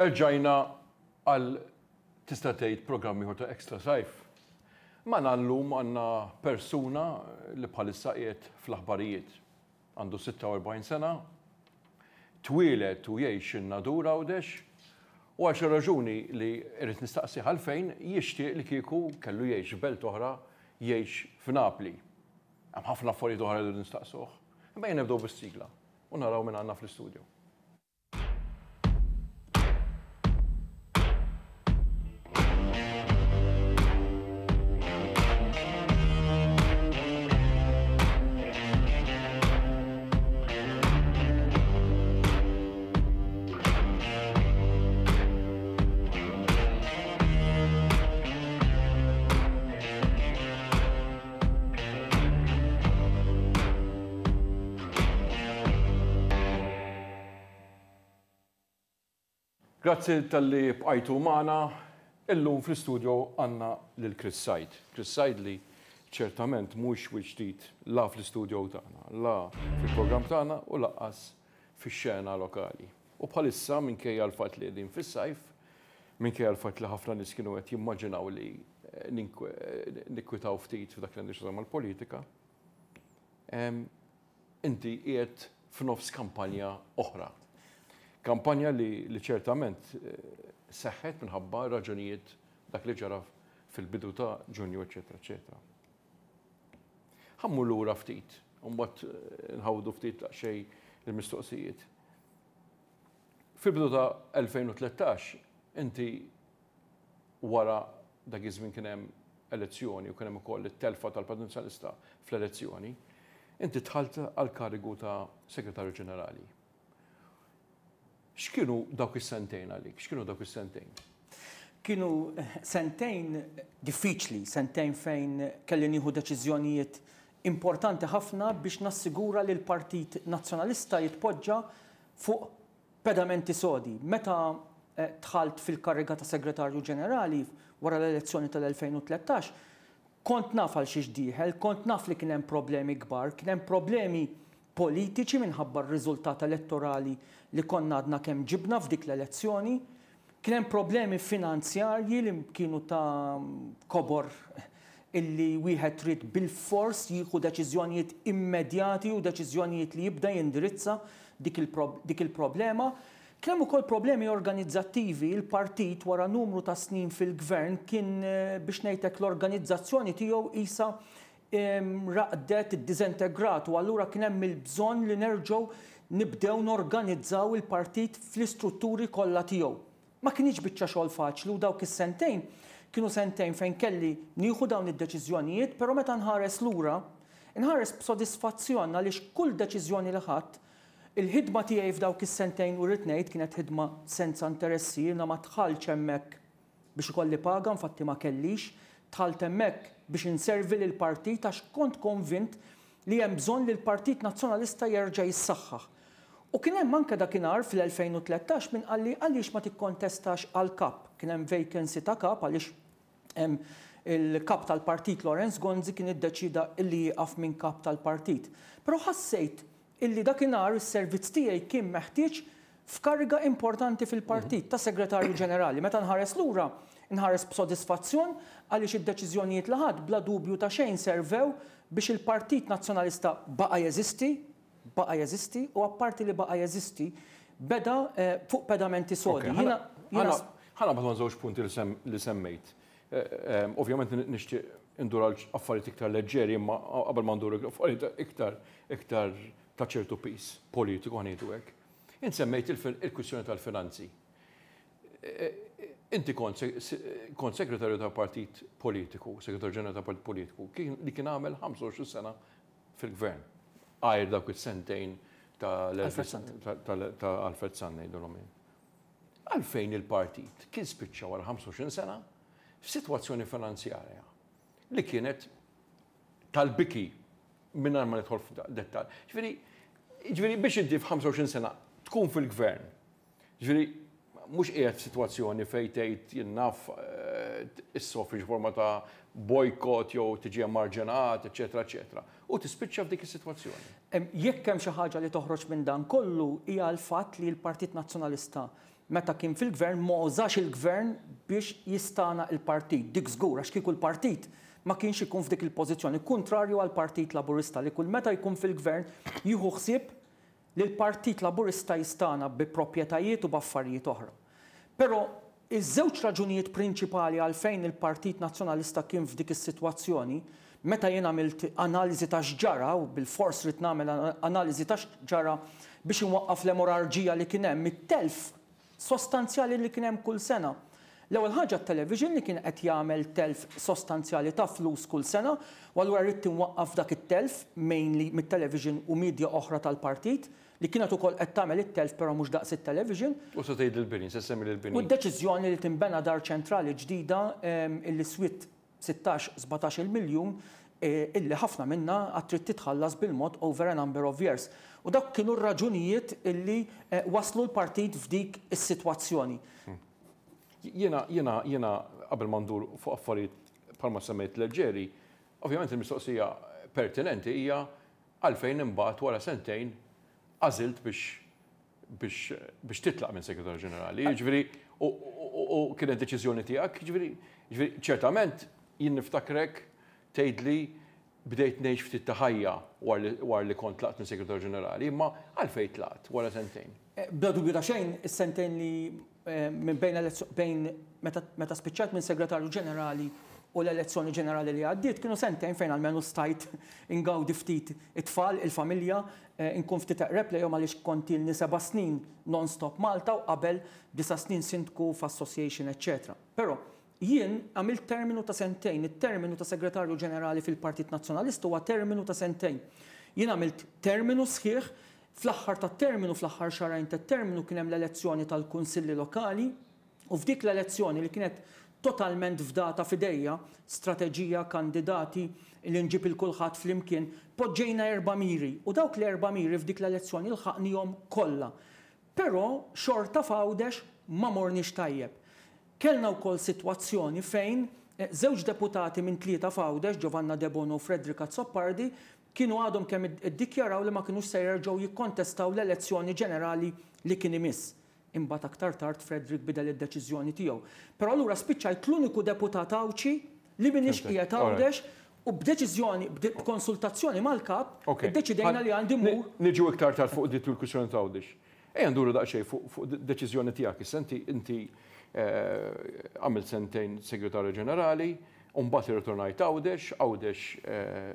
Erġajna għal tista' tgħid programmi ta' ekstra sajf. Ma nallum għandna persuna li bħalissa qiegħed fl-aħbarijiet. Għandu 46 sena, twilet u jgħix in-nadura u dex, u għaxa raġuni li irrid nistaqsi għalfejn jixtieq li kieku kellu jgħix belt oħra jgħix f'Napli. Hemm ħafna affarijiet oħra li nistaqsuh. Imma jien bis-sigla u naraw minn għandna fl-istudju. Grazzi tal-li bqajtu maħna, illum fl-studio għanna l-Chris Sajd. Chris Said li ċertament mux wiċtit la fl-studio tagħna, la fil-program tagħna u laqqas fix-xena lokali. U bħalissa minkejja l-fatt li qegħdin fis-sajf, minkejja l-fatt li ħafna niskinu kienu qed jimmaġinaw li nikkwitaw ftit f'dak li għandix mal-politika, inti qiegħed f'nofs kampanja oħra Kampanja li, li ċertament eh, seħħet minħabba raġunijiet dak li ġara fil-bidu ta' ġunju, ecc. ecc. Ħammu l-ura ftit, umbat eh, nħawdu ftit ta' xej il-mistoqsijiet. Fil-bidu ta' 2013, inti wara dak iż-żmien kien hemm elezzjoni u kien hemm ukoll it-telfa tal-Partit fl-elezzjoni, inti tħalt għal karigu ta' Segretarju Ġenerali X'kienu dawk is-sentejn għalik? X'kienu dawk is-sentejn? Kienu eh, sentejn diffiċli, sentejn fejn kelli nieħu deċiżjonijiet importanti ħafna biex nassigura li l-Partit Nazzjonalista jitpoġġa fuq pedamenti sodi. Meta tħalt eh, fil-karriga ta' segretarju ġenerali wara l-elezzjoni tal-2013, kont naf għal xiex diħel, kont naf li kien hemm problemi kbar, kien hemm problemi politiċi minħabba r-riżultat elettorali li konna għadna kemm ġibna f'dik l-elezzjoni, kien hemm problemi finanzjarji li kienu ta' kobor illi wieħed trid bil-fors jieħu deċiżjonijiet immedjati u deċiżjonijiet li jibda jindirizza dik il-problema. Kien hemm ukoll problemi organizzattivi, il-partit wara numru ta' snin fil-gvern kien eh, biex ngħidlek l-organizzazzjoni tiegħu isa' raqdet id-dizintegrat u allura kien hemm il-bżonn li nerġgħu nibdew norganizzaw il-partit fl-istrutturi kollha tiegħu. Ma kienx biċċa xogħol faċli u dawk is-sentejn kienu sentejn fejn kelli nieħu dawn id-deċiżjonijiet, però meta nħares lura, nħares b'sodisfazzjon għaliex kull deċiżjoni li ħadd il-ħidma tiegħi f'dawk is-sentejn u rrid kienet ħidma senza interessi, jiena ma tħalx hemmhekk biex ikolli paga, infatti ma kellix, tħalt hemmhekk biex inservi l partit għax kont konvint li hemm bżonn li l-Partit Nazzjonalista jerġa' jissaħħaħ. U kien hemm anke dakinhar fil-2013 min qalli għaliex ma tikkontestax għal kap. Kien hemm vacancy ta' kap għaliex il-kap tal-partit Lorenz Gonzi kien iddeċida illi jieqaf minn kap tal-partit. Però ħassejt illi dakinhar is-servizz tiegħi kien meħtieġ f'karga importanti fil-partit mhm. ta' segretarju ġenerali. Meta nħares lura, nħares b'sodisfazzjon għaliex id-deċiżjonijiet li ħadd bla dubju ta' xejn servew biex il-Partit Nazzjonalista baqa' jeżisti, baqa' jeżisti u apparti li baqa' jeżisti beda eh, fuq pedamenti sodi. Ħana ma tonżewx punti li semmejt. Eh, eh, ovvjament nixtieq indur għal affarijiet iktar leġġeri imma qabel ma ndur affarijiet iktar iktar ta' ċertu pis politiku għanidu hekk. Insemmejt il-kwistjoni tal-finanzi. Inti kont segretarju ta' partit politiku, sekretarju ġenerali ta' partit politiku, li kien għamel 25 sena fil-gvern. Għajr dak il-sentejn ta' Alfred Sanni, dolomin. Għalfejn il-partit kien spiċċa għal 25 sena f'sitwazzjoni finanzjarja li kienet tal-biki minnar ma nidħol f'dettal. Ġveri, ġveri biex inti f'25 sena tkun fil-gvern, ġveri mux qiegħed f'sitwazzjoni fejn tgħid jinnaf eh, is-sofri forma ta' bojkot jew tiġi marġinat, eċetera, eċetera. U tispiċċa f'dik is-sitwazzjoni. Jekk hemm xi ħaġa li toħroġ minn dan kollu hija l-fatt li l-Partit Nazzjonalista meta kien fil-gvern ma il-gvern biex jistana il-partit. Dik żgur għax kieku l-partit ma kienx ikun f'dik il-pożizzjoni, kontrarju għal partit laburista li kull meta jkun fil-gvern jieħu ħsieb li l-partit laburista jistana bi proprjetajiet u baffarijiet oħra. Pero iż-żewġ raġunijiet prinċipali għalfejn il-Partit Nazzjonalista kien f'dik is-sitwazzjoni, meta jien għamilt analiżi ta' xġara u bil-fors rid nagħmel analiżi ta' xġara biex inwaqqaf l-emorarġija li kien hemm mit-telf sostanzjali li kien hemm kull sena. L-ewwel ħaġa t-television li kien qed jagħmel telf sostanzjali ta' flus kull sena, u allura rrid tinwaqqaf dak it-telf mainly mit-television u media oħra tal-partit, li kienet ukoll qed tagħmel it-telf però mhux daqs it-television. U se tgħid il-bini, se semmi il-bini. U d-deċiżjoni li timbena dar ċentrali ġdida ehm, illi swit 16-17 il miljun eh, illi ħafna minna għattrit titħallas bil-mod over a number of years. U dak kienu raġunijiet illi eh, waslu l-partit f'dik is-sitwazzjoni. Hmm. Jena, jena, jena, qabel mandur fuq affarijiet palma semmejt leġeri, ovvjament il-mistoqsija pertinenti hija għalfejn imbagħad wara sentejn għażilt biex titlaq minn Segretar Ġenerali. ġviri, u kienet deċiżjoni tiegħek, ġviri, ċertament jien niftakrek tgħidli bdejt ngħix ftit ta' ħajja war li kont laqt minn Segretar Ġenerali, imma għalfejn tlaqt wara sentejn. Eh, bla dubju ta' xejn, is-sentejn li eh, minn bejn meta spiċċat minn Segretarju Ġenerali u l-elezzjoni ġenerali li għaddiet kienu sentejn fejn għalmenu stajt ingawdi ftit it-tfal, il-familja, eh, inkun ftit taqreb li jom għalix konti l seba snin non-stop Malta u qabel disa snin sintku f'association, etc. Pero jien il terminu ta' sentejn, il-terminu ta' segretarju ġenerali fil-Partit Nazjonalist huwa terminu ta' sentejn. Jien għamilt terminu sħiħ fl-axħar ta' terminu, fl-axħar xarajn ta' terminu kienem l-elezzjoni tal-Kunsilli Lokali u f'dik l-elezzjoni li kienet totalment fdata fidejja, strateġija, kandidati, l inġib il-kulħat fl-imkien, podġejna erba miri, u dawk l-erba miri f'dik l-elezzjoni l-ħaqnijom kolla. Pero xorta fawdex ma morniex tajjeb. Kellna u kol situazzjoni fejn zewġ eh, deputati minn tlieta fawdex, Giovanna Debono u Fredrika Zoppardi, kienu għadhom kemm iddikjaraw li ma kienu se jerġgħu jikkontestaw l-elezzjoni ġenerali li kien imiss imbat aktar tard Frederick bidel id-deċiżjoni tiegħu. Però allura spiċċajt l-uniku deputat Awċi li minix qiegħed għawdex U b'deċiżjoni b'konsultazzjoni mal-kap, deċidejna li għandi mu Niġu iktar tal fuq dit l-kussjoni ta' għawdix. Ejja nduru daqxej fuq deċizjoni tijak, senti inti eh, għamil sentejn segretarju ġenerali, unbat irritornajt għawdex, għawdex eh,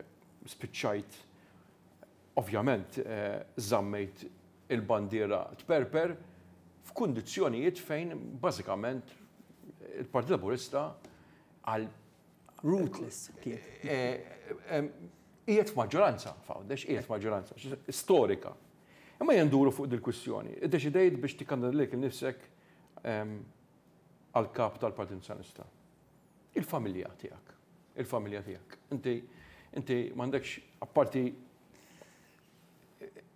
spiċċajt, ovvjament, zammejt eh, il-bandiera perper f'kundizzjonijiet fejn bażikament il-Partit Laburista għal ruthless Ijet eh, eh, f'maġġoranza, fawdex, ijet f'maġġoranza, storika. Imma jenduru fuq dil-kwistjoni. Id-deċidejt biex tikkandidalik il-nifsek għal-kap tal-Partit Nazjonista. Il-familja tijak. Il-familja tijak. Inti, inti mandekx, apparti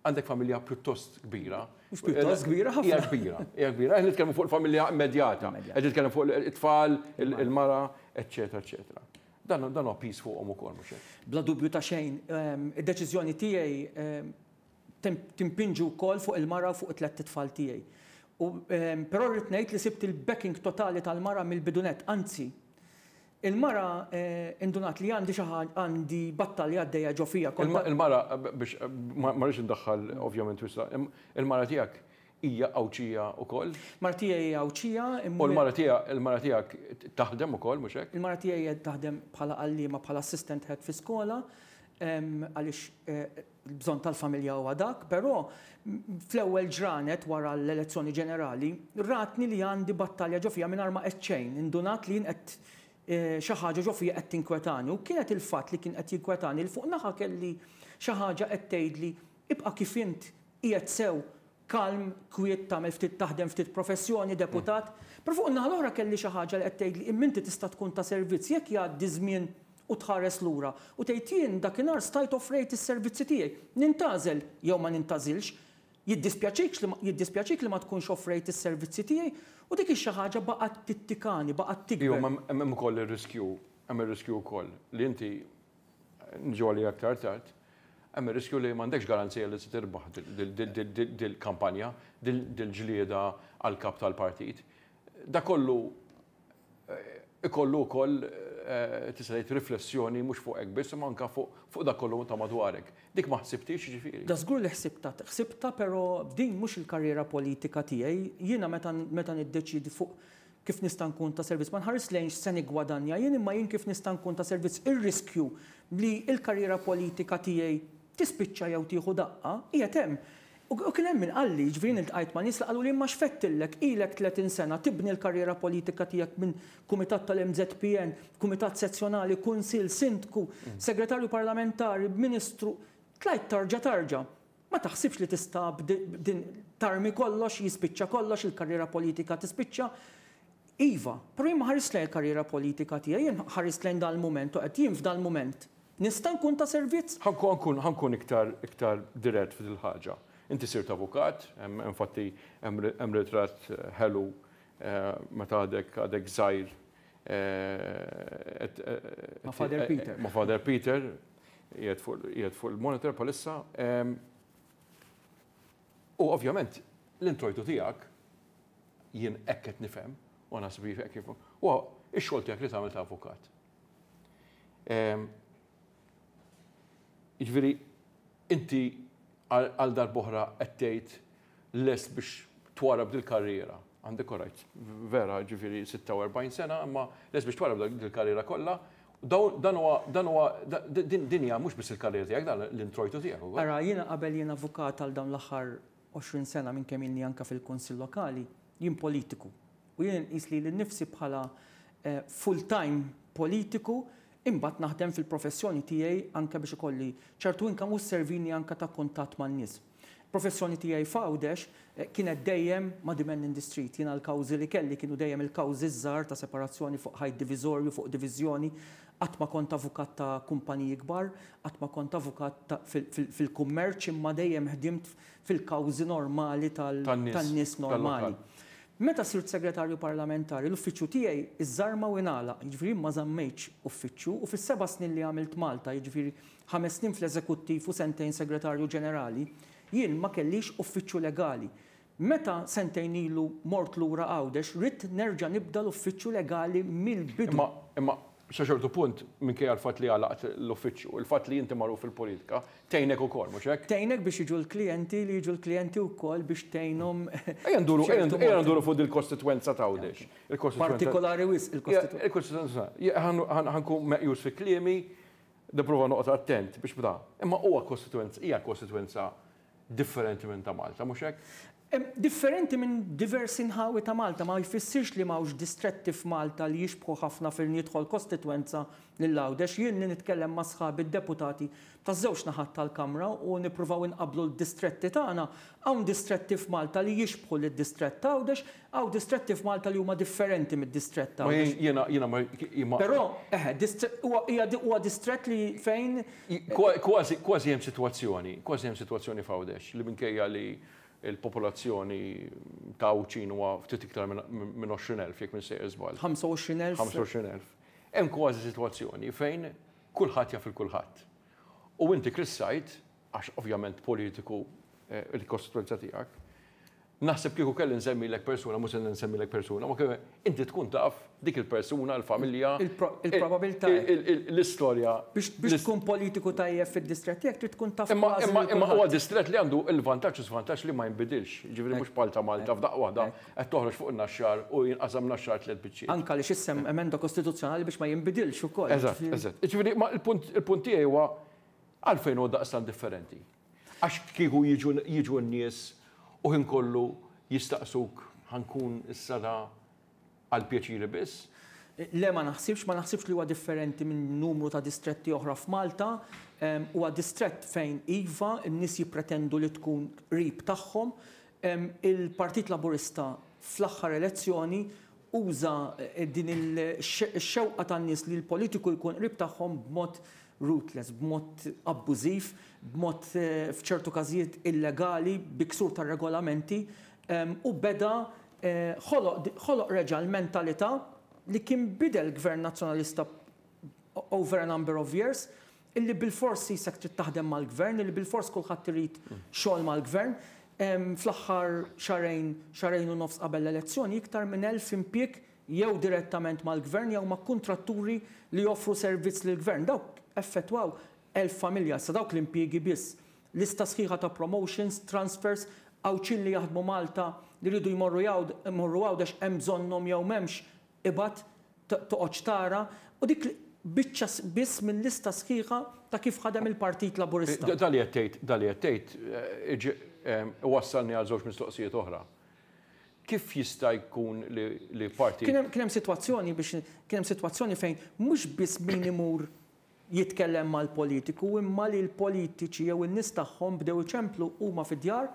għandek familja pjuttost kbira. Mux pjuttost kbira? Hija kbira, hija kbira. Għed nitkellmu fuq familja immedjata, għed nitkellmu fuq it-tfal, il-mara, eccetera, eccetera. Dan dan pis fuqhom ukoll mhux hekk. Bla dubju ta' xejn, ehm, id-deċiżjoni tiegħi ehm, timpinġu wkoll fuq il-mara fuq it-tlet tfal tiegħi. Ehm, però rrid ngħid li sibt il-backing totali tal-mara mill-bidunet, anzi, Il-mara eh, indunat li għandi xaħan għandi battalja għaddeja ġofija. Il-mara, eh, biex eh, marriġ ndaħħal ovvjament wisa, il-mara tijak ija għawċija u koll? Martija ija għawċija. U l-mara tijak taħdem u koll, muxek? Il-mara tijak ija taħdem bħala ma bħala assistant għed fi skola, għalix bżon tal-familja u għadak, pero fl-ewel ġranet wara l-elezzjoni ġenerali, ratni li għandi battalja ġofija minn arma eċċejn, indunat li jien Eh, xaħġa ħaġa għed qed tinkwetani u kienet il-fatt li kien qed jinkwetani l fuq naħa kelli xi ħaġa qed tgħidli ibqa' kif int jgħed sew kalm kwiet tagħmel ftit taħdem ftit professjoni deputat, mm. per fuq naħa l-oħra kelli xi ħaġa li qed tgħidli imminti tista' tkun ta' servizz jekk jgħaddi żmien u tħares lura. U tejtien dakinhar stajt offrejt is-servizzi tiegħi. Nintażel jew ma nintazilx, jiddispjaċik li ma tkunx offrejt is-servizzi tiegħi U dik xi ħaġa baqgħet tittikani, baqgħet tikber. Jo, hemm ukoll ir-riskju, hemm ir-riskju wkoll li inti għalija aktar tard, hemm ir-riskju li m'għandekx garanzija li se tirbaħ dil-kampanja, dil-ġlieda għal kap tal-partit. Da kollu eh, ikollu wkoll eh, tista' riflessjoni mhux fuq hekk biss, ma anke fuq dak kollu ta' madwarek. Dik ma ħsibtix ġifiri. Da żgur li ħsibta, ħsibta però din mhux il-karriera politika tiegħi, jiena meta meta niddeċidi fuq kif nista' nkun ta' servizz. Ma nħares lejn se nigwadanja jien imma jien kif nista' nkun ta' servizz ir-riskju li l-karriera politika tiegħi tispiċċa jew tieħu daqqa hija hemm. U kien hemm min qalli, ġvien il-tqajt ma' nisla qalu li ma xfettillek ilek 30 sena tibni l-karriera politika tiegħek minn kumitat tal-MZPN, kumitat sezzjonali, kunsil, sindku, mm. segretarju parlamentari, ministru tlajt tarġa tarġa. Ma taħsibx li tista' din tarmi kollox, jispiċċa kollox il-karriera politika tispiċċa. Iva, pero ma ħaris lejn il-karriera politika tiegħi, jien ħaris lejn dal-moment, qed jien f'dal-moment. Nista' nkun ta' servizz? Ħankun ħankun iktar iktar dirett fil-ħaġa. Inti sirt avukat, infatti hemm ritratt eh, ħelu eh, meta għadek għadek żgħir eh, ma' Father Peter. Ma' Father Peter, jgħed fuq il-monitor palissa. U ovvjament, l-introjtu tijak jien ekket nifem, u nasbi ekket nifem, u ix-xol tijak li tamil ta' avukat. Iġviri, inti għal dar darboħra għettejt les biex twara bdil karriera. Għandek korajt, vera ġifiri 46 sena, imma les biex twara bdil karriera kolla, Dan huwa dinja mhux biss il-karrier tiegħek dan l-introjtu tiegħek. Ara jiena qabel jien avukat għal dawn l-aħħar 20 sena minn kemm inni anke fil-Kunsill Lokali, jien politiku. U jien nqis li nnifsi bħala eh, full-time politiku imbagħad naħdem fil-professjoni tiegħi anke biex ikolli ċertu inkam u servini anke ta' kuntatt man-nies professjoni tiegħi fawdex eh, kienet dejjem ma' dimen street, Jiena l kawzi li kelli kienu dejjem il-kawżi żgħar ta' separazzjoni fuq ħaj divizorju, fuq diviżjoni, qatt ma kont avukat ta' kumpaniji kbar, qatt ma kont avukat fil-kummerċ imma dejjem ħdimt fil-kawżi normali tal-nies normali. Meta sirt segretarju parlamentari, l-uffiċċju tiegħi iż-żarma ma winala, jiġifieri ma zammejċ uffiċċju u fis-seba' snin li għamilt Malta, jiġifieri ħames snin fl-eżekuttiv u sentejn segretarju ġenerali, jien ma kellix uffiċċju legali. Meta sentejn ilu mort lura għawdex, rrit nerġa nibda l-uffiċċju legali mill-bidu. Imma, xaxortu punt minkejja għal fat li għalaqt l-uffiċċju, il fat li jinti marru fil-politika, tejnek u kol, mux hekk? Tejnek biex iġu l-klienti li iġu l-klienti u kol biex tejnum. Ejan duru, ejan duru fuq il-kostituenza ta' għawdex. Partikolari wis il-kostituenza. Il-kostituenza, ħanku meqjus fi klimi, da prova attent biex bda. Imma huwa kostituenza, hija kostituenza differenti minn ta' Malta, mhux hekk? Differenti minn diversi nħawi ta' Malta, ma' jfissirx li mawx distretti f'Malta li jixbħu ħafna fil-nidħol kostituenza l-lawdex, jien nitkellem ma' sħabi deputati ta' żewġ naħat tal-Kamra u nipruvaw inqablu l-distretti tagħna. Hawn distretti f'Malta li jixbħu l ta' għawdex, hawn distretti f'Malta li huma differenti mid distret ta' Jiena jiena ma Però eh, huwa distrett li fejn kważi hemm sitwazzjoni, kważi hemm sitwazzjoni f'għawdex li minkejja li il-popolazzjoni ta' uċin huwa ftit iktar minn 20,000 jekk minn sejr żbal. 25,000? 25,000. Hemm kważi sitwazzjoni fejn kulħadd jaf il-kulħadd. U inti krissajt, għax ovvjament politiku eh, il-kostituenza tiegħek, naħseb kieku kelli nsemmilek persuna, mhux se nsemmilek persuna, ma kemm inti tkun taf dik il-persuna, il-familja. Il-probabilità. L-istorja. Biex tkun politiku tajjeb fid-distret tiegħek trid tkun taf. Imma huwa distret li għandu il-vantaġġ u svantaġġ li ma jinbidilx. Ġifieri mhux palta Malta f'daqqa waħda qed toħroġ fuq naxxar u jinqasam naxxar tliet biċċiet. Anka li xissem emenda kostituzzjonali biex ma jinbidilx ukoll. Eżatt, eżatt. Ġifieri ma il-punt tiegħi għalfejn huwa daqstan differenti. Għax kieku jiġu n-nies u kollu jistaqsuk ħankun is sada għal pjaċiri biss? Le ma naħsibx, ma naħsibx li huwa differenti minn numru ta' distretti oħra f'Malta, huwa distrett fejn iva, n-nies jippretendu li tkun rib tagħhom. Il-Partit Laburista fl-aħħar elezzjoni uża eh, din il-xewqa tan-nies li l-politiku jkun rib tagħhom b'mod ruthless, b'mod abbużiv, b'mod eh, fċertu każijiet illegali, biksur tar regolamenti u beda eh, ħoloq reġa l-mentalità li kien bidel gvern nazzjonalista over a number of years illi bil-fors jisek trid taħdem mal-gvern, illi bil-fors kulħadd irid xogħol mal-gvern. Fl-aħħar xarejn, xarejn u nofs qabel l-elezzjoni, iktar minn elf impjieg jew direttament mal-gvern jew ma' kontratturi li joffru servizz lill gvern Dawk effettwaw elf familja, sa dawk l impiegi biss, lista sħiħa ta' promotions, transfers, għawċin li jaħdmu Malta li rridu jmorru jawd, jmorru jgħawd hemm bżonnhom jew m'hemmx ibat toqgħod tara u dik biċċa biss minn lista sħiħa ta' kif ħadem il-Partit Laburista. Dali għattejt, dali għattejt, wassalni għal żewġ mistoqsijiet oħra kif jista' jkun li parti? Kien hemm sitwazzjoni biex kien hemm fejn mhux biss min imur jitkellem mal-politiku imma li l-politiċi jew in-nies tagħhom bdew iċemplu huma fid-djar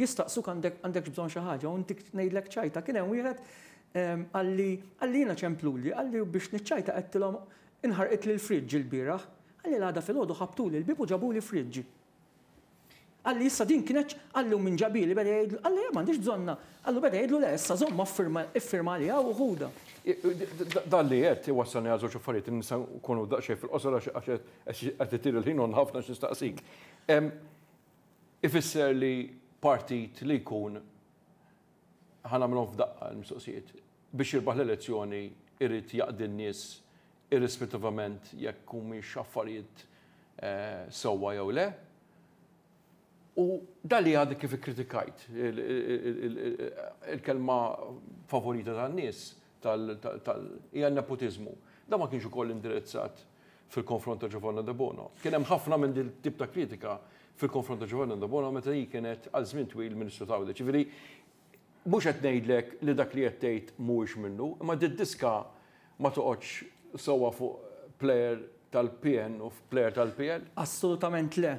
jistaqsuk għandek bżonn xi ħaġa u ntik ngħidlek ċajta kien hemm wieħed ehm, għalli għallina ċemplu li għalli biex niċċajta qedtilhom inħarqet li l-friġġi l-bieraħ għalli l-għada fil-ħodu ħabtu li l-bibu ġabu li friġġi. Għalli issa din kienet għallu minn ġabili, bada jgħidlu, għalli jgħam għandix bżonna, għallu bada jgħidlu l-essa, zomma firma li għaw uħuda. Dalli jgħet, jgħassan jgħazu ċuffariet, nisa kunu daċċe fil-qosra għax għet il-ħin un ħafna xistaqsik. Ifisser li partit li jkun ħanamlom f'daqqa l-mistoqsijiet biex jirbaħ l-elezzjoni irrit jaqdi nis nies irrispettivament jekk kumi xaffariet sowa jew le, U dalli għaddi kif kritikajt il-kelma favorita tan nies tal-hija nepotizmu. Da ma kienx ukoll indirizzat fil-konfront ta' Giovanna de Bono. Kien hemm ħafna minn dil tip ta' kritika fil-konfront ta' Giovanna de Bono meta hi kienet għal żmien twil Ministru ta' Għawdeċ. Ġifieri mhux qed ngħidlek li dak li qed tgħid mhuwiex minnu, imma diska ma toqgħodx sewwa fuq plejer tal-PN u player tal-PL? Assolutament le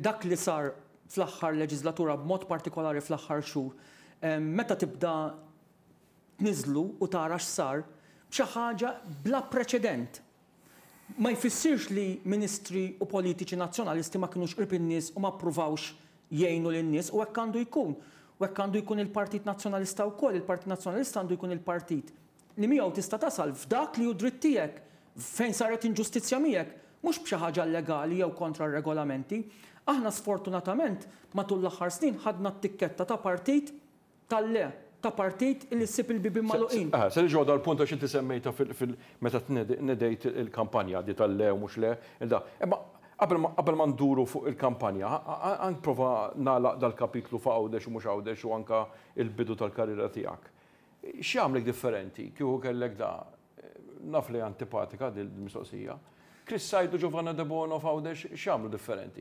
dak li sar fl-axħar leġizlatura b'mod partikolari fl-axħar xhur, meta tibda nizlu u tara x-sar, ħaġa bla preċedent. Ma jfissirx li ministri u politiċi nazzjonalisti ma kienux qrib in-nies u ma ppruvawx jgħinu lin-nies u hekk għandu jkun. U hekk għandu jkun il-Partit Nazzjonalista wkoll, il-Partit Nazzjonalista għandu jkun il-partit li miegħu tista' tasal f'dak li hu dritt tiegħek fejn saret inġustizzja miegħek mhux b'xi ħaġa legali jew kontra regolamenti. Aħna sfortunatament matul l-aħħar snin ħadna t-tikketta ta' partit tal-le ta' partit li s-sip il bibi maluqin. Aha, se ġoda l-punta xin tisemmejta meta t-nedejt il-kampanja di tal-le u mux le, il-da. Imma qabel ma nduru fuq il-kampanja, għan prova nalaq dal-kapitlu fa' għawdex u mux għawdex u anka il-bidu tal-karriera tijak. Xie għamlek differenti, kieku kellek da, naf li antipatika l mistoqsija Chris Sajdu, Giovanna De Bono, Fawdex, xamlu differenti.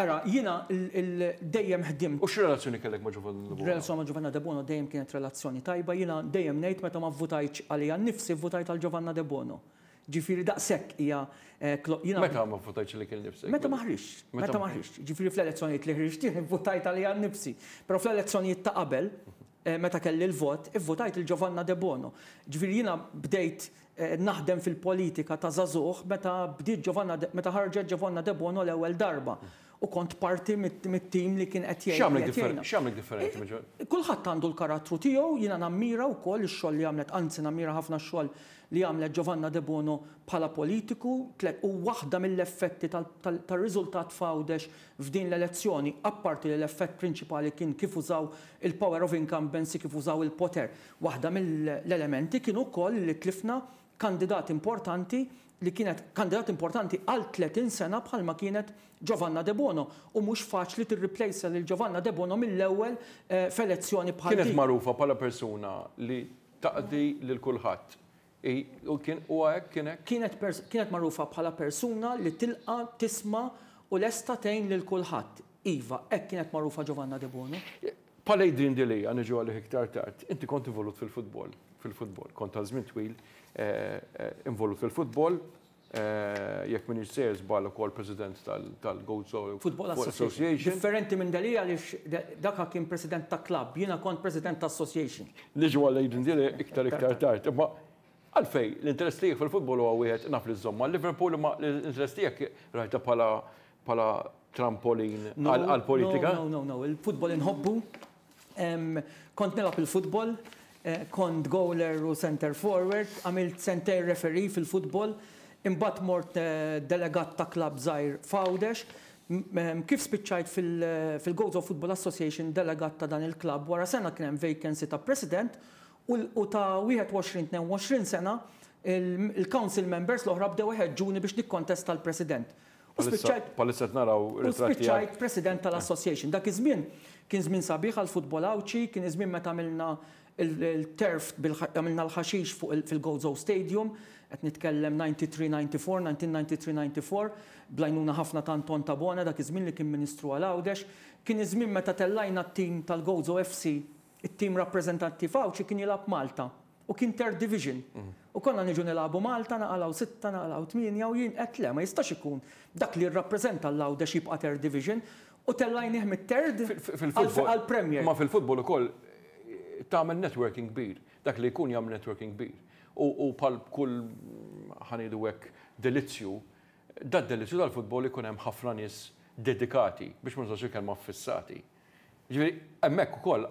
Ara, jina dejjem ħdim. U x-relazzjoni kellek ma' Giovanna De Bono? Relazzjoni ma' Giovanna De Bono dejjem kienet relazzjoni tajba, jina dejjem nejt meta ma' votajċ għalija, nifsi votajt għal Giovanna De Bono. Ġifiri daqsek hija eh, jina. Meta ma votajċ li kien nifsi? Meta maħrix, meta maħrix. Ġifiri fl-elezzjonijiet li ħriġ votajt għalija nifsi. Pero fl-elezzjonijiet ta' qabel, Eh, meta kelli l-vot, votajt il-Giovanna De Bono. Ġviri jina bdejt eh, naħdem fil-politika ta' zazuħ meta Giovanna, meta ħarġet Giovanna De Bono l-ewwel darba u kont parti mit-tim li kien qed jgħid. X'għamlek differenti? Eh, kulħadd għandu l-karattru tiegħu, jiena nammira wkoll koll xogħol li għamlet, anzi nammira ħafna xogħol li għamlet Giovanna De Bono bħala politiku u waħda mill-effetti tal-riżultat fawdex f'din l-elezzjoni, apparti li l-effett prinċipali kien kif użaw il-power of incumbency, kif użaw il-poter. Waħda mill-elementi kien ukoll li tlifna kandidat importanti li kienet kandidat importanti għal 30 sena bħalma kienet Giovanna De Bono u mhux faċli tirriplejsa lil Giovanna De Bono mill-ewwel eh, f'elezzjoni bħal Kienet magħrufa bħala persuna li taqdi lil kulħadd. U kien u hekk kienet kienet magħrufa bħala persuna li tilqa tisma u lesta tgħin lil kulħadd. Iva, hekk kienet magħrufa Giovanna De Bono. Palej din dilej, għanġu għalli iktar tard, inti konti volut fil-futbol, fil-futbol, kont għazmin twil, Eh, eh, involut fil-futbol, eh, jekk minn iġsejr zbal ukoll president tal-Gozo Football Association. Differenti minn dalija għaliex daka kien president ta' klub, jiena kont president ta' association. Nġu għal jindili iktar iktar tard. Ma għalfej, l-interess tiegħek fil-futbol u wieħed naf li zomma Liverpool ma l-interess tiegħek rajta pala pala trampolin għal-politika. No, no, no, il-futbol inħobbu. Kont nilab il-futbol, Eh, kont goaler u center forward, għamilt center referi fil-futbol, imbat mort eh, delegat ta' klab zaħir fawdex. Eh, kif spiċċajt fil of Football Association delegat ta' dan il-klab wara sena kien hemm vacancy ta' president u ta' 21-22 sena il-council members l-oħra bdew ġuni biex nikkontesta l-president. U spiċċajt. ritratti. president tal-association. Dak iż-żmien kien żmien sabiħ għal-futbol awċi, kien iż-żmien meta għamilna il-turf għamilna l-ħaxix fil-Gozo Stadium, għet nitkellem 93-94, 1993-94, blajnuna ħafna ta' Anton Tabona, dak iżmin li kien ministru għal Għawdex. kien iżmin meta tellajna t-tim tal-Gozo FC, it-tim rappresentattiv għawċi kien jilab Malta, u kien ter division. Mhm. U konna niġu nilabu Malta, naqalaw sitta, naqalaw tminja, u jien qed le, ma jistax ikun dak li rappresenta l għawdex jibqa ter division, u tellajn iħmit terd għal-Premier. Ma fil-futbol u koll, tagħmel networking kbir, dak li jkun jagħmel networking kbir. U pal kull ħanidu hekk delizzju, dad delizzju tal-futbol ikun hemm ħafna nies dedikati biex ma nżax kelma fissati. Ġifieri hemmhekk ukoll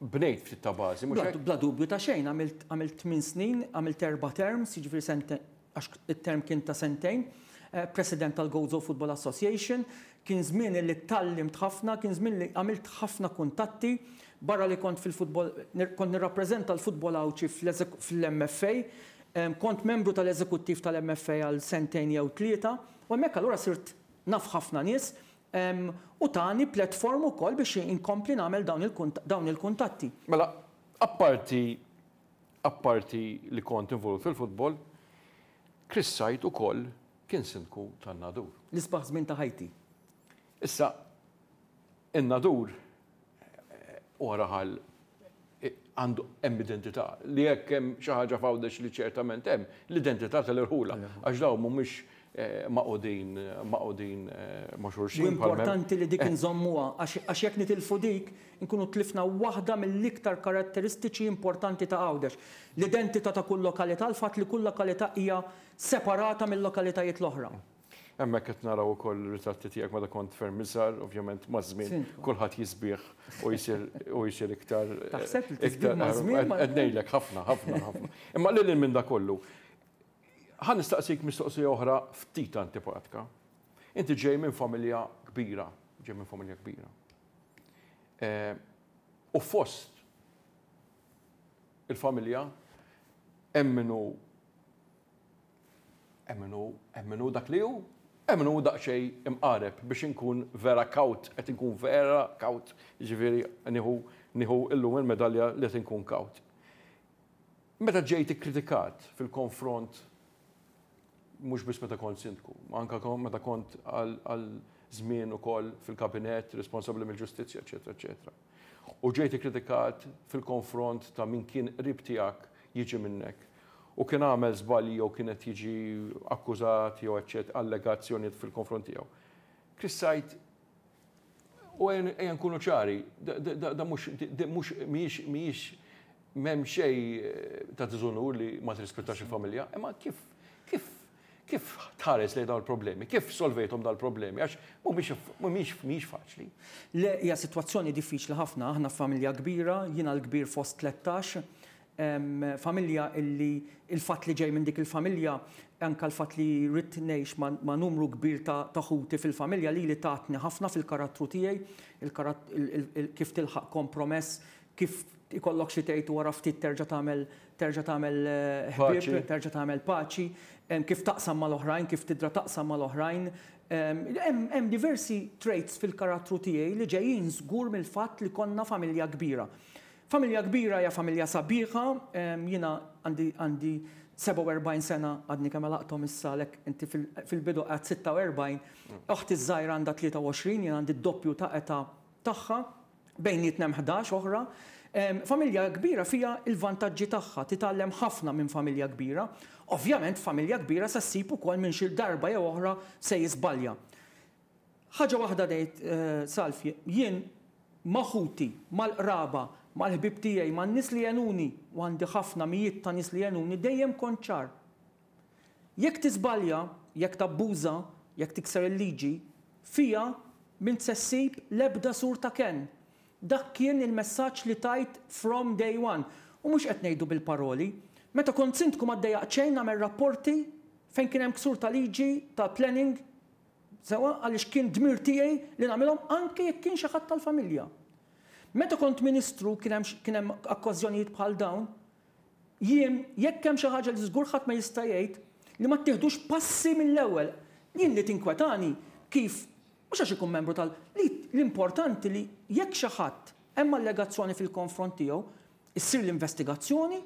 bnejt ftit ta' bażi. Bla dubju ta' xejn, għamilt 8 snin, għamilt erba' terms, jiġifieri għax it-term kien ta' sentejn, eh, President tal-Gozo Football Association, kien żmien li tallimt ħafna, kien żmien li għamilt ħafna kuntatti, barra li kont fil-futbol, kont nirrapprezenta l-futbol għawċi fil-MFA, kont membru tal-eżekuttiv tal-MFA għal sentejn jew tlieta, u mekk allura sirt naf ħafna nies u tani platform ukoll biex inkompli nagħmel dawn il-kuntatti. Mela, apparti apparti li kont involut fil-futbol, krissajt ukoll kien sindku tan-nadur. L-isbaħ żmien ta' ħajti. Issa, in-nadur u ħal e, għandu hemm identità. Li jekk hemm xi ħaġa fawdex li ċertament hemm, l-identità tal-irħula. Għax daw mhumiex e, maqodin maqodin e, ma' xurxin. Importanti li dik eh. nżommuha għax jekk nitilfu dik nkunu tlifna waħda mill-iktar karatteristiċi importanti ta' għawdex. L-identità ta' kull lokalità, l-fatt li kull lokalità hija separata mill-lokalitajiet l-oħra. Emma qed naraw ukoll ritratti tiegħek meta kont fermizar, ovvjament ma' żmien kulħadd jisbieħ u jsir u jsir iktar eh, iktar għednejlek ħafna ħafna ħafna. Imma lil minn da kollu. Ħan nistaqsik mistoqsija oħra ftit antipatka. Inti ġej minn familja kbira, ġej minn familja kbira. Eh, u fost il-familja emminu emminu emminu dak li hu Emnu daqxej imqareb biex inkun vera kaut, qed inkun vera kaut, ġifiri niħu niħu illum il-medalja li qed inkun kaut. Meta ġejt ikkritikat fil-konfront mhux biss meta kont sindku, anka meta kont għal żmien ukoll fil-kabinet responsabbli mill-ġustizzja, eċetera, eċetera. U ġejt ikkritikat fil-konfront ta' min kien ribtijak tiegħek jiġi minnek u kien għamel zbali jew qed jiġi akkużat jew eċċet allegazzjoniet fil-konfront tiegħu. Krissajt u ejja kunu ċari, da miex miex m'hemm xejn eh, ta' tiżunur li ma t-rispettax il-familja, imma kif kif kif tħares li dawn il-problemi, kif solvejtum dawn problemi għax mumiex miex faċli. Le, hija situazzjoni diffiċli ħafna, aħna familja kbira, jina l-kbir fost 13, familja illi il-fat li ġej minn dik il-familja anka l-fat li rrit nejx ma' numru kbir ta' taħuti fil-familja li li tatni ħafna fil-karattru tiegħi kif tilħaq kompromess kif ikollok xi tgħid wara ftit terġa' tagħmel terġa' tagħmel eh, ħbieb, terġa' tagħmel paċi, kif taqsam mal-oħrajn, kif tidra taqsam mal-oħrajn. Hemm diversi traits fil-karattru tiegħi li ġejjin żgur mill-fatt li konna familja kbira. Familja kbira ja familja sabiħa, jina għandi 47 sena għadni kemm laqtom issa lek inti fil-bidu għad 46, uħti z-zajra għandha 23, jina għandi doppju ta' eta tagħha, jitnem 11 oħra. Familja kbira fija il-vantaġġi tagħha, titgħallem ħafna minn familja kbira. Ovvjament familja kbira sa ssib ukoll minn xi darba jew oħra se jizbalja. Ħaġa waħda dejt eh, Salfi, jien maħuti mal-qraba mal-ħbib tiegħi man nies li jenuni u għandi ħafna mijiet ta' nis li jenuni dejjem kont ċar. Jekk tiżbalja, jekk tabbuża, jekk tikser il-liġi, fija minn sessib lebda sur ta' ken. Dak kien il-messaġġ li tajt from day one. U mhux qed ngħidu bil-paroli. Meta kont sintkom għaddejja ċejn nagħmel rapporti fejn kien hemm ksur ta' liġi, ta' planning, sewa għaliex kien dmir tiegħi li nagħmilhom anke jekk kien xi ħadd tal-familja. Meta kont ministru kien hemm akkożjonijiet bħal dawn, jien jekk hemm xi ħaġa li żgur ħadd ma jista' jgħid li ma tieħdux passi mill-ewwel. Jien li tinkwetani kif mhux għax ikun membru tal l-importanti li jekk xi ħadd hemm allegazzjoni fil-konfront tiegħu, issir l-investigazzjoni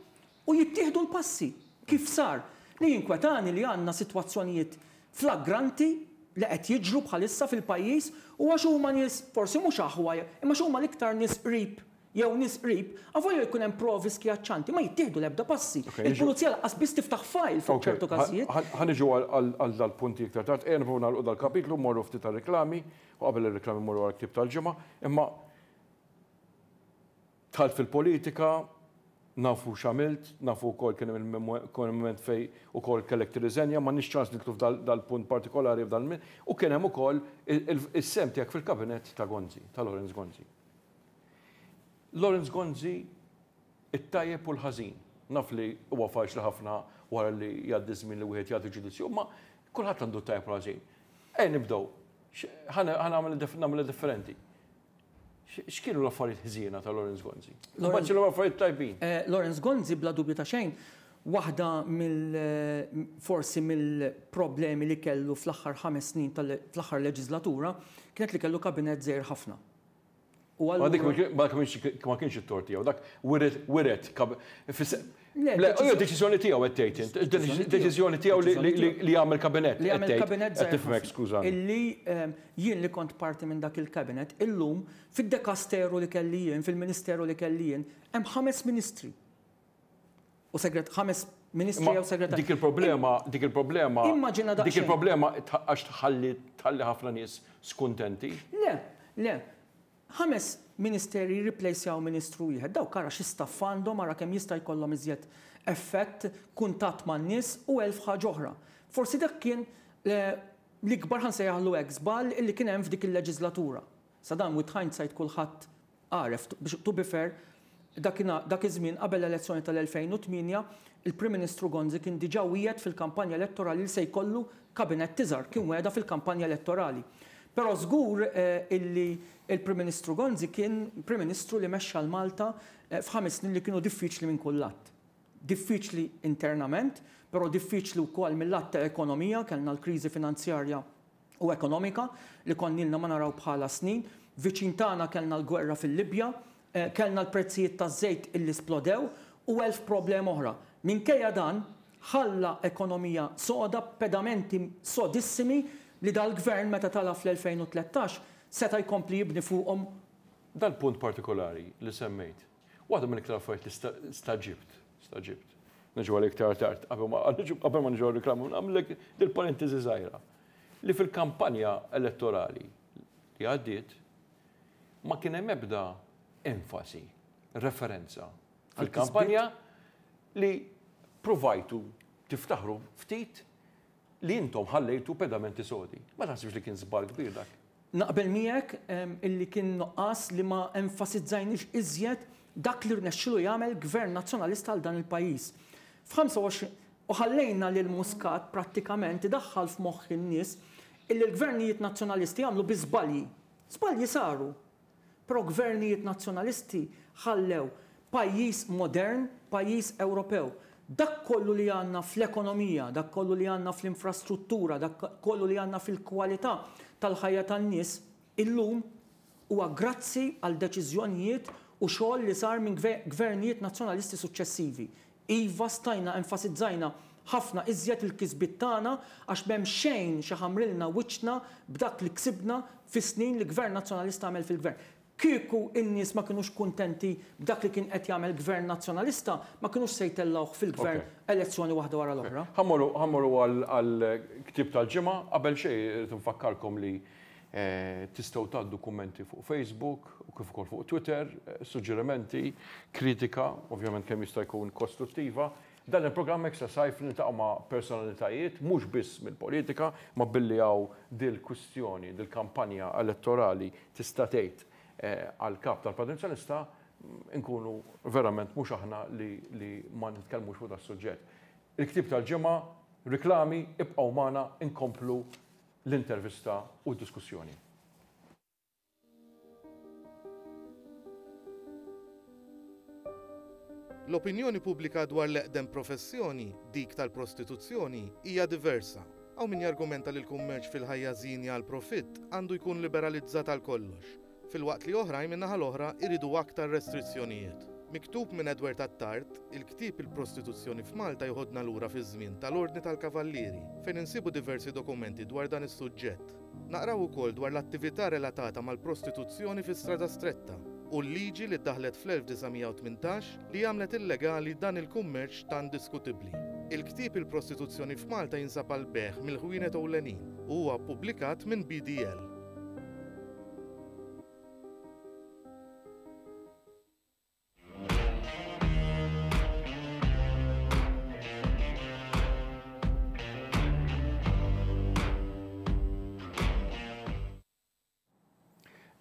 u jittieħdu l-passi. Kif sar? Li jinkwetani li għandna sitwazzjonijiet flagranti li qed jiġru bħalissa fil-pajjiż u għax huma nies forsi mhux aħwa, imma x'huma l-iktar nies qrib jew nies qrib, għavolju jkun hemm provi skjaċċanti, ma jittieħdu l-ebda passi. Il-pulizija laqas biss tiftaħ fajl fuq ċertu każijiet. niġu għal punti iktar tard, ejja nagħmlu nagħlqu dal-kapitlu morru ftit tar-reklami u qabel ir-reklami morru għal-ktib tal-ġimgħa, imma tħall fil-politika nafu xamilt, nafu kol kien il-moment fej u kol kellek t-rizenja, ma nix ċans nitluf dal-punt partikolari f'dal-min, u kien hemm ukoll il-sem tiegħek fil-kabinet ta' Gonzi, ta' Lorenz Gonzi. Lorenz Gonzi it-tajjeb u l-ħażin. Naf li huwa faċli ħafna wara li jgħaddi żmien li wieħed jagħti ġudizzju, ma kulħadd għandu tajjeb u l-ħażin. Ej nibdew. Ħana differenti x'kienu l-affarijiet ħżiena ta' Lorenz Gonzi? Maċċi l-affarijiet tajbin. Eh, Lorenz Gonzi bla dubju ta' xejn, waħda mill eh, forsi mill-problemi li kellu fl-aħħar ħames snin tal-aħħar leġislatura kienet li kellu kabinet żejr ħafna. U għal. Ma kienx it-torti jew dak wiret wiret Le, u deċizjoni tiegħu qed tgħid deċizjoni tiegħu li jagħmel kabinet. Li jagħmel kabinet tifmek skuza. Illi ehm, jien li kont parti minn dak il-kabinet illum fid-dekasteru li kelli jien, fil-ministeru li kelli jien, hemm ħames ministri. U segret ħames ministri jew segretari. Dik il-problema, dik il-problema. Immaġina dak. Dik il-problema għax tħalli ħafna nies skuntenti. Le, le. Ħames ministeri jirriplejsjaw ministru jihed. Daw kara xistaff għandhom għara kem jista' jkollhom iżjed effett, kuntat man nis u elf ħaġoħra. Forsi dak kien eh, l-ikbar ħan sejħallu eżbal illi kien hemm f'dik il-leġislatura. Sadam, with hindsight kulħadd għaref, biex tu bifer, dak iż-żmien qabel l-elezzjoni tal-2008 il-Prim Ministru Gonzi kien diġa' wieħed fil-kampanja elettorali li se jkollu kabinet tiżar kien weda fil-kampanja elettorali. Pero żgur eh, illi il-Prim Ministru Gonzi kien Prim Ministru li mexxa l-Malta eh, f'ħames snin li kienu diffiċli minn kullat. Diffiċli internament, pero diffiċli wkoll mill-lat ta' ekonomija, kellna l-kriżi finanzjarja u ekonomika li konnilna ma naraw bħala snin, viċin kellna l-gwerra fil-Libja, eh, kellna l-prezzijiet ta' żejt illi splodew u elf problem oħra. Minkejja dan, ħalla ekonomija soda, pedamenti sodissimi li dal-gvern meta tala fl-2013 seta jkompli jibni fuqhom. Dal-punt partikolari li semmejt, waħda minn iktar fajt li staġibt, staġibt. Nġu għal iktar tart, għabem ma nġu reklamu, għamlek dil-parentesi zaħira. Li fil-kampanja elettorali li għaddiet ma kien hemm ebda enfasi, referenza fil-kampanja li provajtu tiftaħru ftit li intom ħallejtu pedamenti sodi. Ma taħsibx li kien żball kbir dak. Naqbel miegħek illi kien noqqas li ma enfasizzajniex iżjed dak li rnexxilu jagħmel gvern nazzjonalista għal dan il-pajjiż. F'25 u ħallejna lil Muscat prattikament idaħħal f'moħħ in-nies illi l-gvernijiet nazzjonalisti jagħmlu bi żbalji. Żbalji saru. Però gvernijiet nazzjonalisti ħallew pajjiż modern, pajjiż Ewropew. Dak kollu li għanna fl-ekonomija, dak kollu li għanna fl-infrastruttura, dak kollu li għanna fil-kwalità tal-ħajja tan-nies, illum huwa grazzi għal deċiżjonijiet u xogħol li sar minn gvernijiet nazzjonalisti suċċessivi. Iva stajna enfasizzajna ħafna iżjed il-kisbit tagħna għax m'hemm xejn xi ħamrilna wiċċna b'dak li ksibna fis-snin li gvern nazzjonalista għamel fil-gvern. Kieku in-nies ma kinux kuntenti b'dak li kien qed jagħmel gvern nazzjonalista ma kinux se jtellawh fil-gvern elezzjoni waħda wara l-oħra. Ħammorru għal ktib tal-ġimgħa qabel xejn tinfakkarkom li eh, tistgħu tgħaddu dokumenti fuq Facebook u kif ukoll fuq Twitter, eh, suġġerimenti, kritika, ovvjament kemm jista' jkun kostruttiva. Dan il-programm Exercise nintaqgħu ma' personalitajiet mhux biss mill-politika ma' billi għaw dil-kwistjoni, dil-kampanja elettorali tista' tgħid Eh, għal kap tal-Padenzjonista mm, nkunu verament mhux aħna li ma nitkellmux fuq das-suġġett. Il-ktib tal-ġimgħa, riklami, ibqgħu magħna inkomplu l-intervista u d-diskussjoni. L-opinjoni pubblika dwar l-eqdem professjoni, dik tal-prostituzzjoni, hija diversa. Aw min jargumenta li l-kummerċ fil-ħajja zinja għal profitt għandu jkun liberalizzat għal kollox fil-waqt li oħrajn min-naħa l-oħra iridu aktar restrizzjonijiet. Miktub minn Edward Attart, il-ktib il-prostituzzjoni f'Malta jħodna lura fi żmien tal-Ordni tal-Kavallieri, fejn insibu diversi dokumenti dwar dan is-suġġett. Naqraw ukoll dwar l-attività relatata mal-prostituzzjoni fi strada stretta u l-liġi li daħlet fl-1918 li għamlet illegali dan il-kummerċ tan diskutibli. Il-ktib il-prostituzzjoni f'Malta jinsab għal beħ mill-ħwienet ewlenin u huwa pubblikat minn BDL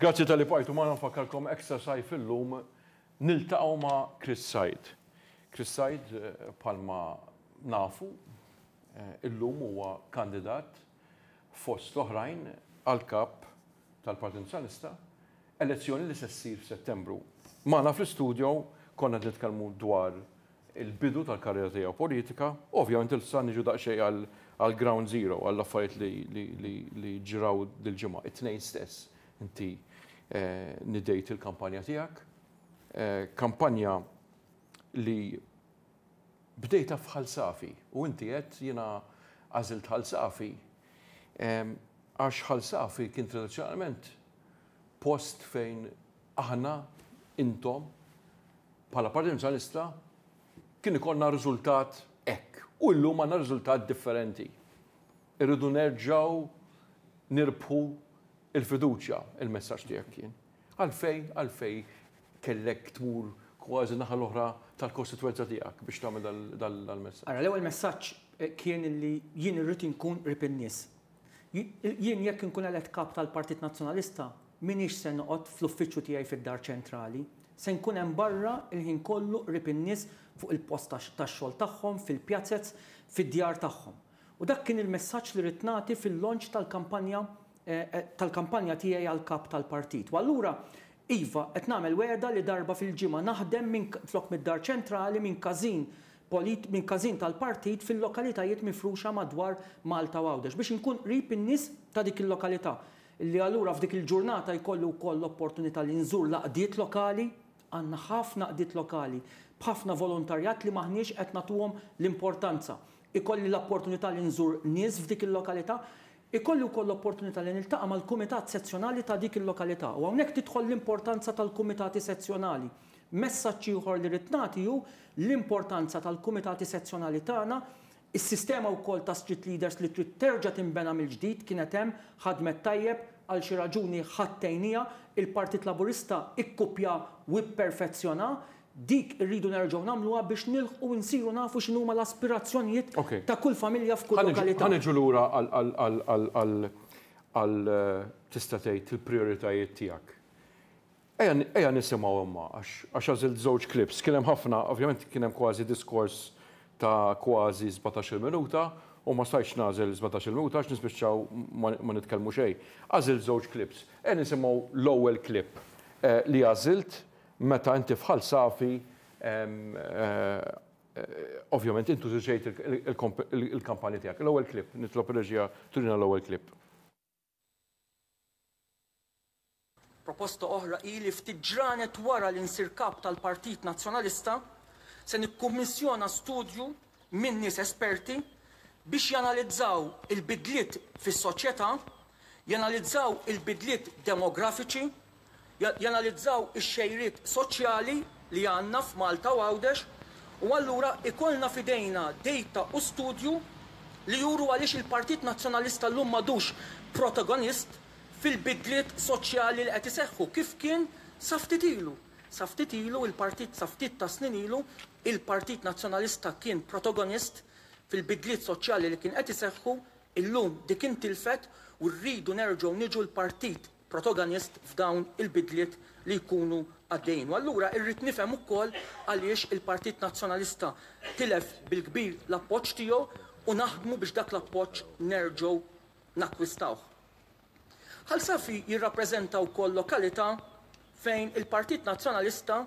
Grazzi tal-li bqajtu ma' nfakkarkom ekstra sajf illum niltaqgħu ma' Chris Said. Chris Said eh, palma nafu eh, il-lum huwa kandidat fost l-oħrajn għal kap tal-Partit Socialista elezzjoni li se ssir f'Settembru. naf fl-istudju konna nitkellmu dwar il-bidu tal-karriera tiegħu politika, ovvjament il-san niġu daqsxejn għal ground zero, għall affarijiet li ġraw dil-ġimgħa, it-tnejn stess inti Eh, nidejt il-kampanja tijak. Eh, kampanja li bdejta fħalsafi u inti għed jina għazilt ħalsafi. Għax ħalsafi kien tradizjonalment post fejn aħna intom pala parti nazjonalista kien ikonna riżultat ek. U llum għandna riżultat differenti. Irridu nerġaw nirbħu il-fiduċja il-messaġġ tiegħek kien. Għalfej, għalfej kellek tmur kważi naħa l-oħra tal-kostituenza tiegħek biex tagħmel dal-messaġġ. Ara l-ewwel messaġġ eh, kien li jien irrid inkun rib in-nies. Jien jekk inkun għalet kap tal-Partit Nazzjonalista, minix se noqgħod fl-uffiċċju tiegħi fid-dar ċentrali, se nkun hemm barra il-ħin kollu rib in-nies fuq il-post tax-xogħol tagħhom, fil pjazzetz fid-djar tagħhom. U dak kien il-messaġġ li rid nagħti fil-lonċ tal-kampanja Eh, eh, tal-kampanja tiegħi għal kap tal-partit. U allura Iva, qed nagħmel werda li darba fil-ġimgħa naħdem minn flok mid-dar ċentrali minn każin polit minn każin tal-partit fil-lokalitajiet mifruxa madwar Malta Għawdex biex inkun rip in-nies ta' dik il-lokalità. Li allura f'dik il-ġurnata jkollu wkoll l-opportunità li nżur laqdiet lokali, għandna ħafna qdiet lokali, b'ħafna volontarjat li maħniex qed nagħtuhom l-importanza ikolli l-opportunità li nżur nies f'dik il-lokalità ikollu koll opportunità li niltaqa' mal-kumitat sezzjonali ta' dik il-lokalità. U hawnhekk tidħol l-importanza tal-kumitati sezzjonali. Messaġġ ieħor li rid nagħti hu l-importanza tal-kumitati sezzjonali tagħna Is-sistema wkoll ta' street leaders li trid terġa' tinbena mill-ġdid kienet hemm ħadmet tajjeb għal xi raġuni ħattejnija il-Partit Laburista ikkupja u perfezzjona dik irridu nerġgħu nagħmluha biex u nsiru nafu x'inhuma huma l-aspirazzjonijiet ta' kull familja f'kull lokalità. Ħaneġu lura għal eh, tista' tgħid il-prijoritajiet tiegħek. Eja nisimgħu imma għax għażilt żewġ klips. Kien hemm ħafna, ovvjament kien hemm kważi diskors ta' kważi 17 minuta u ma stajx nażel 17 minuta għax nispiċċaw ma nitkellmu xejn. Għażilt żewġ klips. Eja nisimgħu l-ewwel klip eh, li għażilt meta inti fħal safi eh, ovvjament intu zġejt il-kampanja tiegħek. L-ewwel klip, nitlob il-reġija turina l-ewwel klip. Proposta oħra ili ftit ġranet wara l insirkab tal-Partit Nazzjonalista se nikkummissjona studju minn nies esperti biex janalizzaw il-bidliet fis-soċjetà, janalizzaw il-bidliet demografiċi, janalizzaw ix xejrit soċjali li għanna f'Malta u għawdex u allura ikollna fidejna dejta u studju li juru għaliex il-Partit Nazzjonalista l-lum madux protagonist fil-bidliet soċjali li qed iseħħu kif kien saftitilu. Saftitilu il-partit saftit ta' snin ilu il-Partit Nazzjonalista kien protagonist fil-bidliet soċjali li kien qed iseħħu illum dik intilfet u rridu nerġgħu niġu l-partit protagonist f'dawn il-bidliet li jkunu għaddejn. U allura irrid nifhem ukoll għaliex il-Partit Nazzjonalista tilef bil-kbir l-appoġġ tiegħu u naħdmu biex dak l-appoġġ nerġgħu nakwistawh. Ħalsafi jirrappreżenta wkoll lokalità fejn il-Partit Nazzjonalista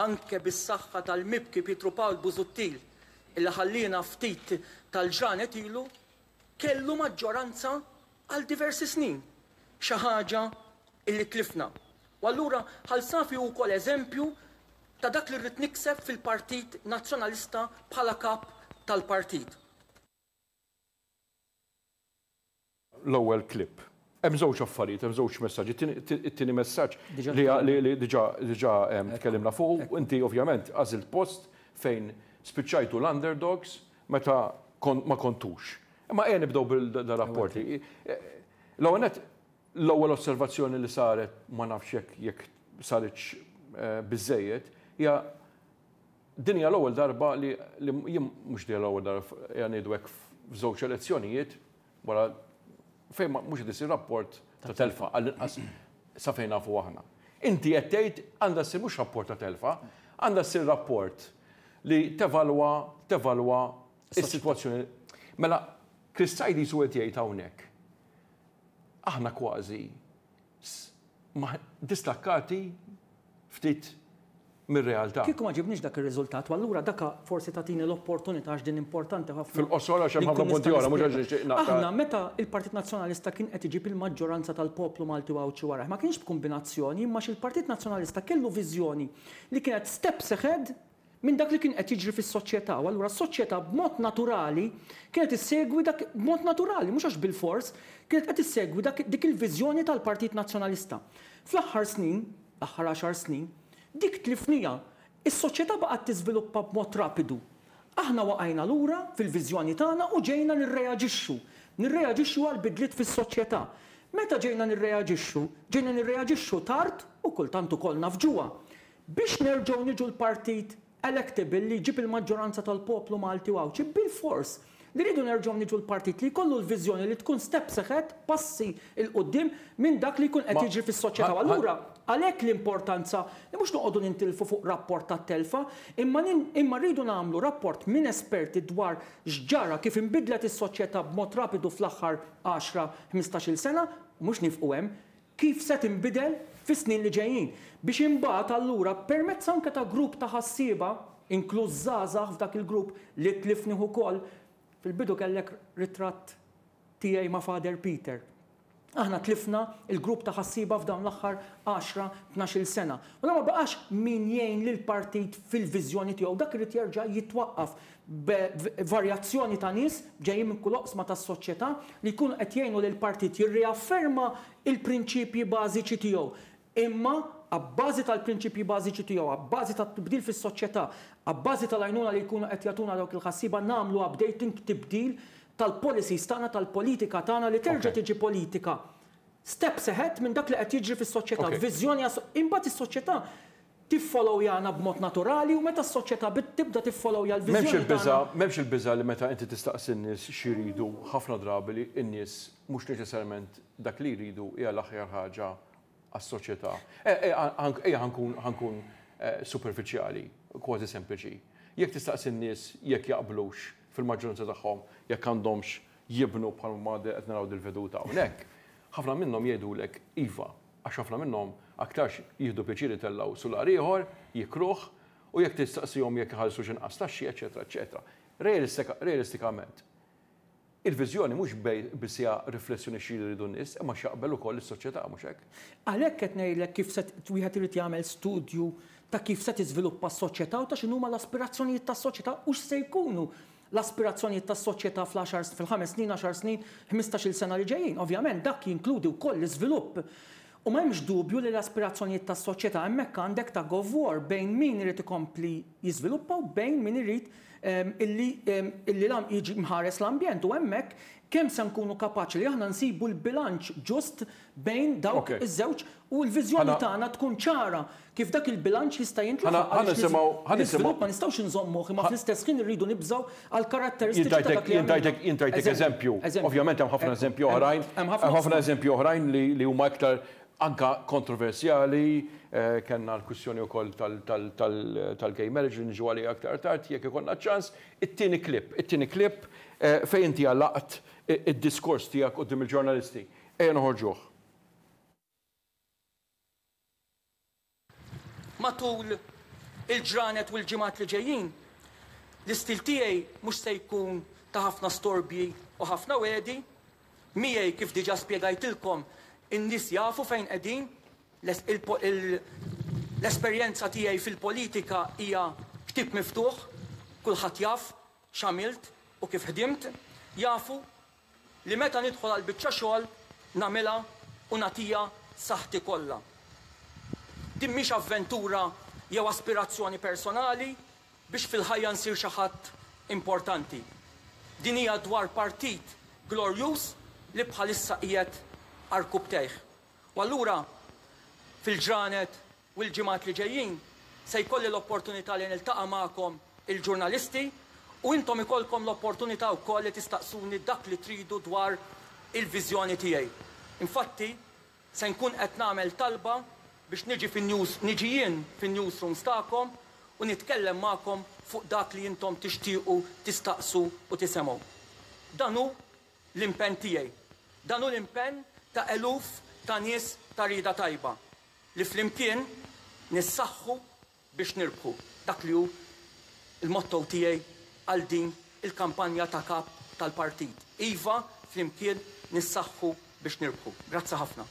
anke bis-saħħa tal-mibki Pietru Pawl Buzuttil illa ħallina ftit tal-ġranet ilu kellu maġġoranza għal diversi snin. Xi ħaġa illi tlifna. U allura ħal safi u kol eżempju ta' dak li rrit nikseb fil-Partit Nazzjonalista bħala kap tal-partit. L-ewwel klip. Hemm żewġ affarijiet, hemm żewġ messaġġi. It-tieni messaġġ li diġà ehm, tkellimna fuq, inti ovvjament għażilt post fejn spiċċajtu l-underdogs meta ma kontux. Ma għen nibdow bil-rapporti. L-għonet, l-ewwel osservazzjoni li saret ma nafx jekk jekk saritx eh, biżejjed hija dinja l-ewwel darba li jien mhux dinja l-ewwel darba hija ngħidu hekk f'żewġ elezzjonijiet wara fejn mhux qed isir rapport ta' telfa għall-inqas sa fejn nafu aħna. Inti qed tgħid għandha ssir mhux rapport ta' telfa, għandha ssir rapport li tevalwa tevalwa is-sitwazzjoni. Mela Kristajdi u qed jgħid hawnhekk aħna kważi distakkati ftit mir-realtà. Kieku ma ġibniex dak ir-riżultat, allura dak forsi tagħtini l-opportunità għax din importanti ħafna. Fil-qosor għax hemm ħafna punti oħra mhux għax Aħna meta il-Partit Nazzjonalista kien qed iġib il-maġġoranza tal-poplu Malti għawċi wara, ma kienx b'kombinazzjoni, imma il-Partit Nazzjonalista kellu viżjoni li kienet steps ahead minn dak li kien qed jiġri fis-soċjetà. allura s-soċjetà b'mod naturali kienet issegwi dak b'mod naturali, mhux għax bil-fors, kienet qed issegwi dak dik il-viżjoni tal-Partit Nazzjonalista. Fl-aħħar snin, aħħar 10 snin, dik tlifnija is-soċjetà baqgħet tiżviluppa b'mod rapidu. Aħna waqajna lura fil-viżjoni tagħna u ġejna nirreaġixxu. Nirreaġixxu għal bidliet fis-soċjetà. Meta ġejna nirreaġixxu, ġejna nirreaġixxu tard u kultant ukoll nafġuha. Biex nerġgħu niġu l-partit electable li ġib il-maġġoranza tal-poplu Malti ġib bil-fors. Nridu nerġgħu niġu l-partit li kollu l-viżjoni li tkun step seħet passi il-qoddim minn dak li jkun qed jiġri fis-soċjetà. Allura għalhekk l-importanza li mhux noqogħdu nintilfu fuq rapport ta' telfa, imma imma rridu nagħmlu rapport minn esperti dwar x'ġara kif inbidlet is-soċjetà b'mod rapidu fl-aħħar 10-15-il sena, mhux nifqu hemm, kif se tinbidel fis-snin li ġejjin biex imbagħad allura permezz anke ta' grupp ta' ħassiba inkluż żgħażagħ f'dak il-grupp li tlifni ukoll fil-bidu kellek ritratt tiegħi ma' Father Peter. Aħna tlifna il-grupp ta' ħassiba f'dawn l-aħħar 10-12 sena. U ma baqax min jgħin lil partit fil-viżjoni tiegħu dak irid jerġa' jitwaqqaf varjazzjoni ta' nies ġejjin minn kull oqsma tas-soċjetà li jkunu qed jgħinu lil partit jirriafferma il-prinċipji bażiċi tiegħu imma għabbażi tal-prinċipji bażiċi tiegħu, għabbażi tal tibdil fis-soċjetà, għabbażi tal-għajnuna li jkunu qed jagħtuna dawk il-ħassiba nagħmlu updating tibdil tal-policies tagħna tal-politika tagħna li terġa' tiġi politika. Step seħet minn dak li qed jiġri fis-soċjetà, viżjoni imbagħad is-soċjetà tiffollow jana b'mod naturali u meta s-soċjetà tibda tiffollow jal Memx il-biża, memx il-biża li meta inti tistaqsi n-nies xiridu ħafna drabi li n-nies mhux neċessarjament dak li jridu hija l-aħjar ħaġa għas-soċjetà. Ejja e, e, ħankun e, superficiali, kważi sempliċi. Jekk tistaqsin in-nies jekk jaqblux fil-maġġoranza tagħhom jekk għandhomx jibnu bħal ma qed naraw dil-veduta hawnhekk, ħafna minnhom jgħidulek iva, għax ħafna minnhom aktarx jieħdu pjaċiri tellgħu sular ieħor, jikruh, u jekk tistaqsihom jekk ħallsu x'inqas taxxi, eċetera, eċetera. Realistikament, Il-vizjoni mhux bisja riflessjoni xi jridu nies, imma xaqbel ukoll is-soċjetà mhux hekk. Għalhekk qed ngħidlek kif se wieħed irid jagħmel studju ta' kif se tiżviluppa s-soċjetà u ta' x'inhuma l-aspirazzjonijiet tas-soċjetà u x'se jkunu l-aspirazzjonijiet tas-soċjetà fl-10 fil-5 snin, 10 snin, 15-il sena li ġejjin. Ovvjament dak jinkludi wkoll l-iżvilupp. U m'hemmx dubju li l-aspirazzjonijiet tas-soċjetà hemmhekk għandek ta' govwar bejn min irid ikompli jizviluppa u bejn min irid illi lam jiġi mħares l-ambjent u hemmhekk kemm se nkunu kapaċi li aħna nsibu l-bilanċ ġust bejn dawk iż-żewġ u l-viżjoni tagħna tkun ċara kif dak il-bilanċ jista' jintlaħaq. Ħanisimgħu ma nistgħux nżommu imma fl-istess ħin irridu nibżgħu għal karatteristiċi ta' dak Intajtek eżempju. Ovvjament hemm ħafna eżempju oħrajn. Hemm ħafna eżempju oħrajn li huma iktar anka kontroversjali, eh, kena l-kussjoni u koll tal-gay marriage, nġu għali aktar tard, jek ikonna ċans, it-tini klip, it-tini klip eh, fejn ti għallaqt eh, id-diskors tijak u dim il-ġurnalisti. Ejja uħorġuħ. Matul il-ġranet u l-ġimat li ġejjin, l-istil tijaj mux se jkun ta' ħafna storbi u ħafna wedi, miej kif diġa spiegajtilkom in-nies jafu fejn qegħdin, l-esperjenza tiegħi fil-politika hija ktib miftuħ, kulħadd jaf x'għamilt u kif ħdimt, jafu li meta nidħol għal biċċa xogħol namela u nagħtiha saħti kollha. Din mhix avventura jew aspirazzjoni personali biex fil-ħajja nsir xi importanti. Din hija dwar partit glorjus li bħalissa qiegħed arkub teħ. U allura fil-ġranet u l-ġimat li ġejjin se jkolli l-opportunità li niltaqa' magħkom il-ġurnalisti u intom ikolkom l-opportunità wkoll li tistaqsuni dak li tridu dwar il vizjoni tiegħi. Infatti, se nkun qed nagħmel talba biex niġi fin-news niġi jien fin-newsroom stakom u nitkellem magħkom fuq dak li intom tixtiequ, tistaqsu u tisemgħu. Danu l-impenn tiegħi. Danu l-impenn ta' eluf ta' nies ta' rida tajba li flimkien nissaħħu biex nirbħu dak li hu il-motto tiegħi għal din il-kampanja ta' kap tal-partit. Iva flimkien nissaħħu biex nirbħu. Grazzi ħafna.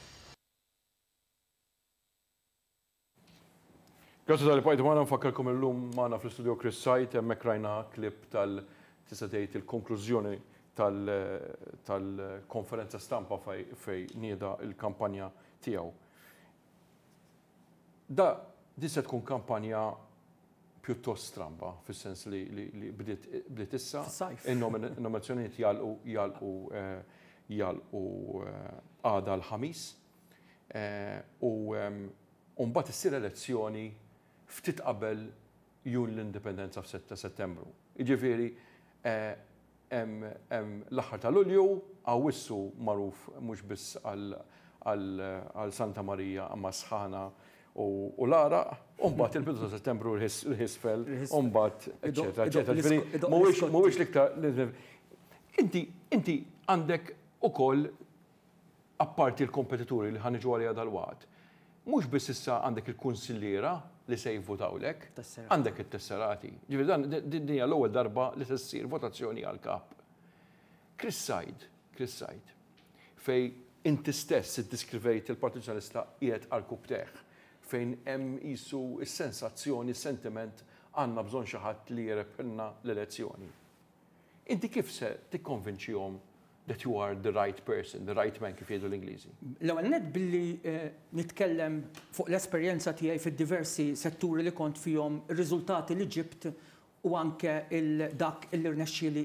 Grazzi tal-pajt maħna nfakkarkom il-lum maħna fl-studio Chris Sajt, emmek rajna klip tal-tisatejt il-konklużjoni tal-konferenza tal stampa fej, fej nieda il-kampanja tiegħu. Da, disa tkun kampanja pjuttost stramba, fis-sens li, li, li bdiet issa. Il-nominazzjoniet e jalqu jalqu eh, eh, għada l-ħamis. Eh, u mbagħad issir elezzjoni ftit qabel jun l-indipendenza f'6 settembru. Iġifieri, l-aħħar tal-Ulju għawissu magħruf mhux biss għal Santa Maria Masħana u l-ara, umbat il-bidu ta' settembru l-Hisfel, umbat, eccetera, eccetera. Mhuwiex l-iktar. Inti, inti għandek ukoll apparti l-kompetituri li ħanġu għalija dal-waqt. Mhux biss issa għandek il-kunsilliera li se jivvotawlek, għandek it-tesserati. Ġifir dan dinja l-ewwel darba li se ssir votazzjoni għal kap. Chris Sajd, Chris Sajd, fej inti stess iddiskrivejt il-Partit Ġurnalista qiegħed għal kubteħ fejn hemm jisu il sensazzjoni sentiment għandna bżonn xi ħadd li jirepilna l-elezzjoni. Inti kif se tikkonvinċihom that you are the right person, the right man kif jgħidu l-Ingliżi? L-ewwel net billi eh, nitkellem fuq l-esperjenza tiegħi fid-diversi setturi li kont fihom ir-riżultati li ġibt u anke dak l-irnexxili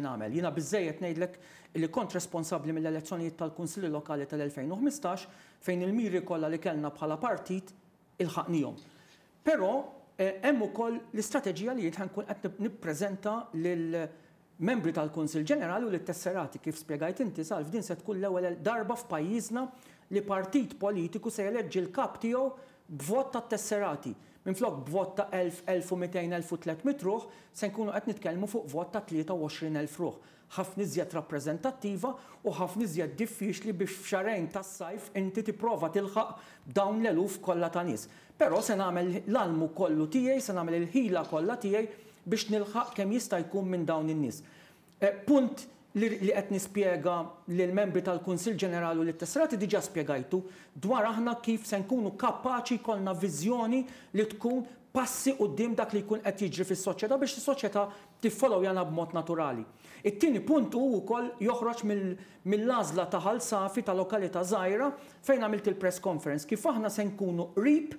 nagħmel. Jiena biżejjed ngħidlek li kont responsabbli mill-elezzjonijiet tal-Kunsilli Lokali tal-2015 fejn il-miri kollha li kellna bħala partit il-ħaqnijhom. Però eh, hemm ukoll l-istrateġija li jitħankun qed nippreżenta lil membri tal-Kunsil Ġenerali u l tesserati kif spiegajt inti sal f'din se tkun l-ewwel darba f'pajjiżna li partit politiku se jeleġġi l-kap tiegħu b'vot ta' tesserati. Minn flok b'vot ta' 1200-1300 ruħ se nkunu qed nitkellmu fuq vot ta' 23,000 ruħ. Ħafna iżjed rappreżentattiva u ħafna iżjed diffiċli biex f'xarejn tas-sajf inti tipprova tilħaq dawn l-eluf kollha ta' nies. Però se nagħmel l-almu kollu tiegħi, se nagħmel il-ħila kollha tiegħi biex nilħaq kemm jista' jkun minn dawn in-nies. Eh, punt li qed nispjega lil membri tal-Kunsill Ġenerali u lit-Tesrati diġà spjegajtu dwar aħna kif se nkunu kapaċi jkollna viżjoni li tkun passi qudiem dak li jkun qed jiġri fis-soċjetà biex is-soċjetà tiffollow jana b'mod naturali. It-tieni punt hu wkoll joħroġ mill-għażla ta' ħalsafi ta' lokalità żgħira fejn għamilt il-press conference kif aħna se nkunu qrib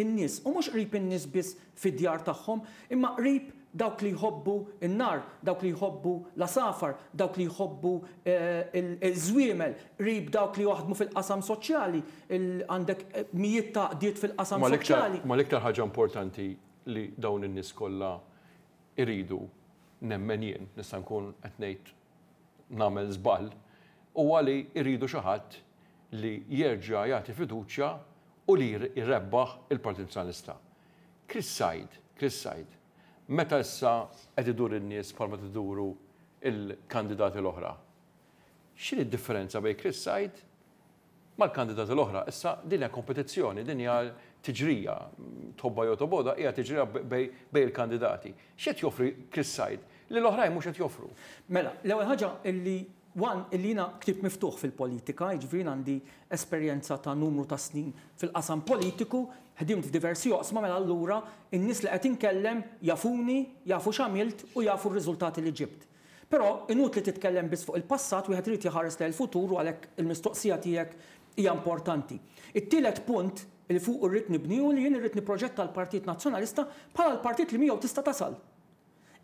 in-nies. U mhux qrib in-nies biss fid-djar tagħhom, imma qrib dawk li jħobbu in-nar, dawk li jħobbu l-asafar, dawk li jħobbu eh, il-żwiemel, qrib dawk li jaħdmu fil-qasam soċjali, għandek eh, mijiet ta' diet fil-qasam soċjali. Ma l-iktar ħaġa importanti li dawn in-nies kollha iridu nemmen jien, nista' nkun qed ngħid nagħmel żball, huwa li iridu xi ħadd li jerġa' jagħti fiduċja u li jirrebbaħ il-Partit Nazjonalista. Chris Said, Chris Said, meta issa qed idur in-nies bħalma tiduru il-kandidati l-oħra. X'in id-differenza bejn Chris Said mal-kandidati l-oħra? Issa din hija kompetizzjoni, din hija tiġrija, tobba jew toboda hija tiġrija bejn il-kandidati. X'qed joffri Chris Said li l-oħrajn mhux qed joffru? Mela, l-ewwel ħaġa illi Wan, il-lina ktib miftuħ fil-politika, ġvrin għandi esperienza ta' numru ta' snin fil-qasam politiku, ħdimt f'diversi joqsma mela allura n nis li qed kellem jafuni, jafu xamilt u jafu r-riżultati li ġibt. Però inut li titkellem bis fuq il-passat u jħatrit jħares li l futur u għalhekk il-mistoqsija tiegħek hija importanti. It-tielet punt li fuq irrid nibni u li jien rrit niproġetta tal partit Nazzjonalista bħala l-partit li miegħu tista' tasal.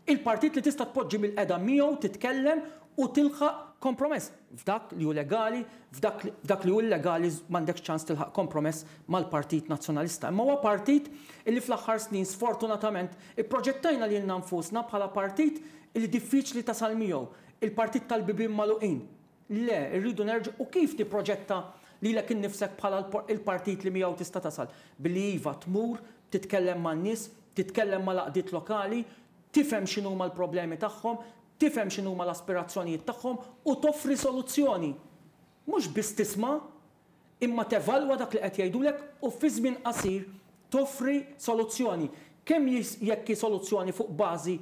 Il-partit li tista' tpoġġi mill-qeda miegħu titkellem u tilħaq kompromess f'dak li hu legali, f'dak li hu legali m'għandek ċans tilħaq kompromess mal-Partit Nazzjonalista. Imma huwa partit illi fl-aħħar snin sfortunatament ipproġettajna lil nfusna bħala partit illi diffiċli tasal miegħu, il-partit tal-bibin maluqin. Le, irridu nerġu' u kif tipproġetta li l nifsek bħala il-partit li miegħu tista' tasal. Billi iva tmur, titkellem man-nies, titkellem mal-laqdiet lokali, tifhem x'inhuma l problemi tagħhom, tifhem x'inhuma huma l-aspirazzjonijiet tagħhom u toffri soluzzjoni. Mhux biss tisma' imma tevalwa dak li qed jgħidulek u fi żmien qasir toffri soluzzjoni. Kemm jekk soluzzjoni fuq bażi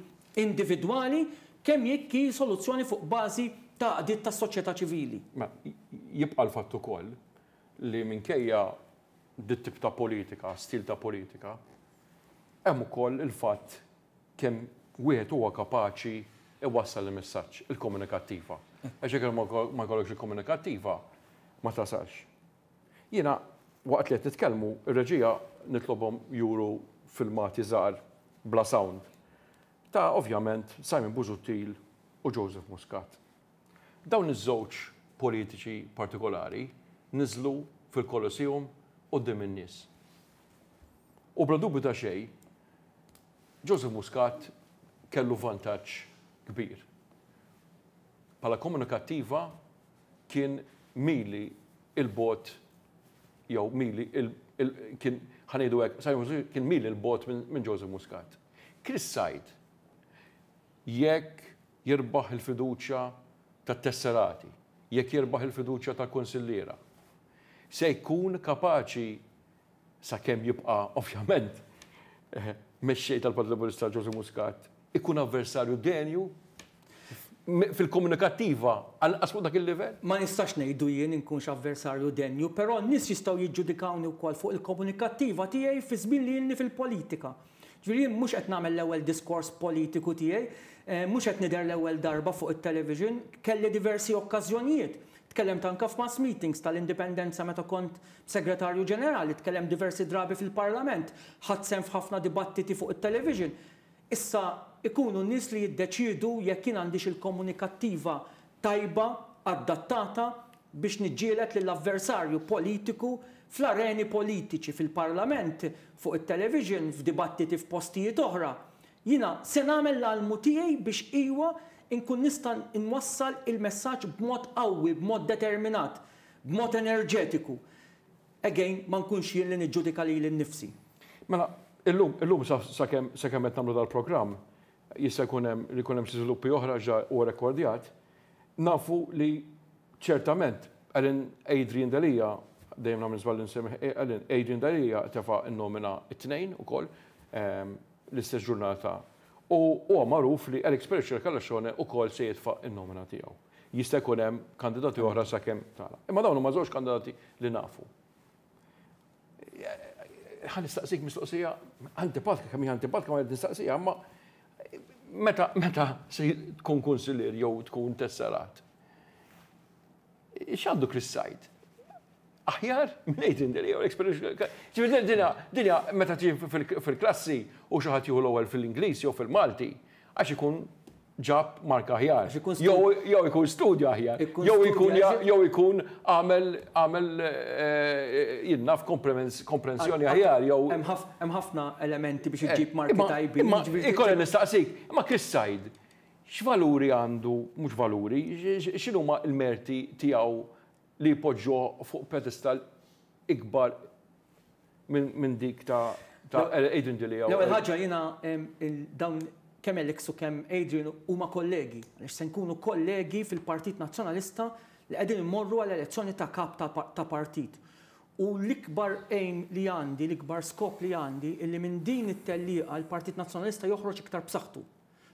individwali, kemm jekki soluzzjoni fuq bażi ta' dit ta' soċjetà ċivili. Ma jibqa' l-fatt ukoll li minkejja dit tip ta' politika, stil ta' politika, hemm ukoll il-fatt kemm wieħed huwa kapaċi iwassal il messagġ il-komunikattiva. Għax jekk ma jkollokx il-komunikattiva ma tasalx. Jiena waqt li qed nitkellmu il reġija nitlobhom juru filmati żgħar bla sound. Ta' ovvjament Simon Buzutil u Joseph Muscat. Dawn iż-żewġ politiċi partikolari niżlu fil-Kolosseum u dim in-nies. U bla dubju ta' xejn, Joseph Muscat kellu vantaġġ kbir. Pala komunikattiva kien mili il-bot jew mili kien ħanejdu għek, kien mili il-bot minn Joseph Muscat. Chris Said, jekk jirbaħ il-fiduċa ta' tesserati, jekk jirbaħ il-fiduċa ta' konsillira, se jkun kapaċi sa' kem jibqa, ovvjament, meċċej tal-Partit Laburista Ġosi Muscat, ikun avversarju denju fil-komunikattiva għal asmu dak il-level? Ma nistax nejdu jien inkunx avversarju denju, pero nis jistaw jidġudikawni u kol fuq il-komunikattiva tijaj fi zmin li jenni fil-politika. Ġviri, mux għet namel l-ewel diskors politiku tijaj, eh, mux għet nider l-ewel darba fuq il-television, kelli diversi okkazjonijiet. Tkellem tanka f-mass meetings tal-indipendenza meta kont segretarju ġenerali, tkellem diversi drabi fil-parlament, ħadsem f'ħafna dibattiti fuq il-television. Issa ikunu nis li jiddeċidu jekk jien għandix il-komunikattiva tajba, adattata biex niġġielet lill-avversarju politiku fl-areni politiċi fil-parlament, fuq il-television, f'dibattiti f'postijiet oħra. Jina, se nagħmel l-almu tiegħi biex iwa inkun nista' nwassal il-messaġġ b'mod qawwi, b'mod determinat, b'mod enerġetiku. Again, ma nkunx jien li niġġudika li l-nifsi. Mela, illum, illum sakemm qed nagħmlu dal-programm, jista' jkun hemm li jkun hemm xi żviluppi oħra ġa u rekordjat, nafu li ċertament għalin Adrian Dalija, dejjem nagħmel żball insemmi, għalin Adrian Dalija tefa' n-nomina it tnejn ukoll ehm, l-istess ġurnata. U huwa magħruf li Alex Percher Kallaxone ukoll se jitfa' in nomina tiegħu. Jista' jkun hemm kandidati oħra sakemm tara. Imma dawn huma żewġ kandidati li nafu ħan nistaqsik mistoqsija antipatika, kemm antipatika ma nistaqsija, ma meta, meta se tkun konsilir jew tkun tesserat. Xaddu krissajt? Aħjar, minnejt indir, jew l-experience. Dinja, dinja, meta tiġi fil-klassi u xaħat juhu l-ewel fil-Inglis jew fil-Malti, għax ikun ġab marka ħjar. Jow ikun studja ħjar. Jow ikun għamel eh, jinnna komprensjoni ħjar. Hemm ħafna elementi biex eh, iġib marka tajbin. Ikolli nistaqsik, ma kissajd, x'valuri għandu, mhux valuri, x'inhu ma l-merti tiegħu li jpoġġo fuq pedestal ikbar minn dik ta' Aiden Dilija. L-ewwel ħaġa dawn kemm Alex u kemm Adrian huma kollegi, għaliex se nkunu kollegi fil-Partit Nazzjonalista li qegħdin immorru għal elezzjoni ta' kap ta' partit. U l-ikbar aim li għandi, l-ikbar skop li għandi, illi minn din it-tellieqa l-Partit Nazzjonalista joħroġ iktar b'saħħtu.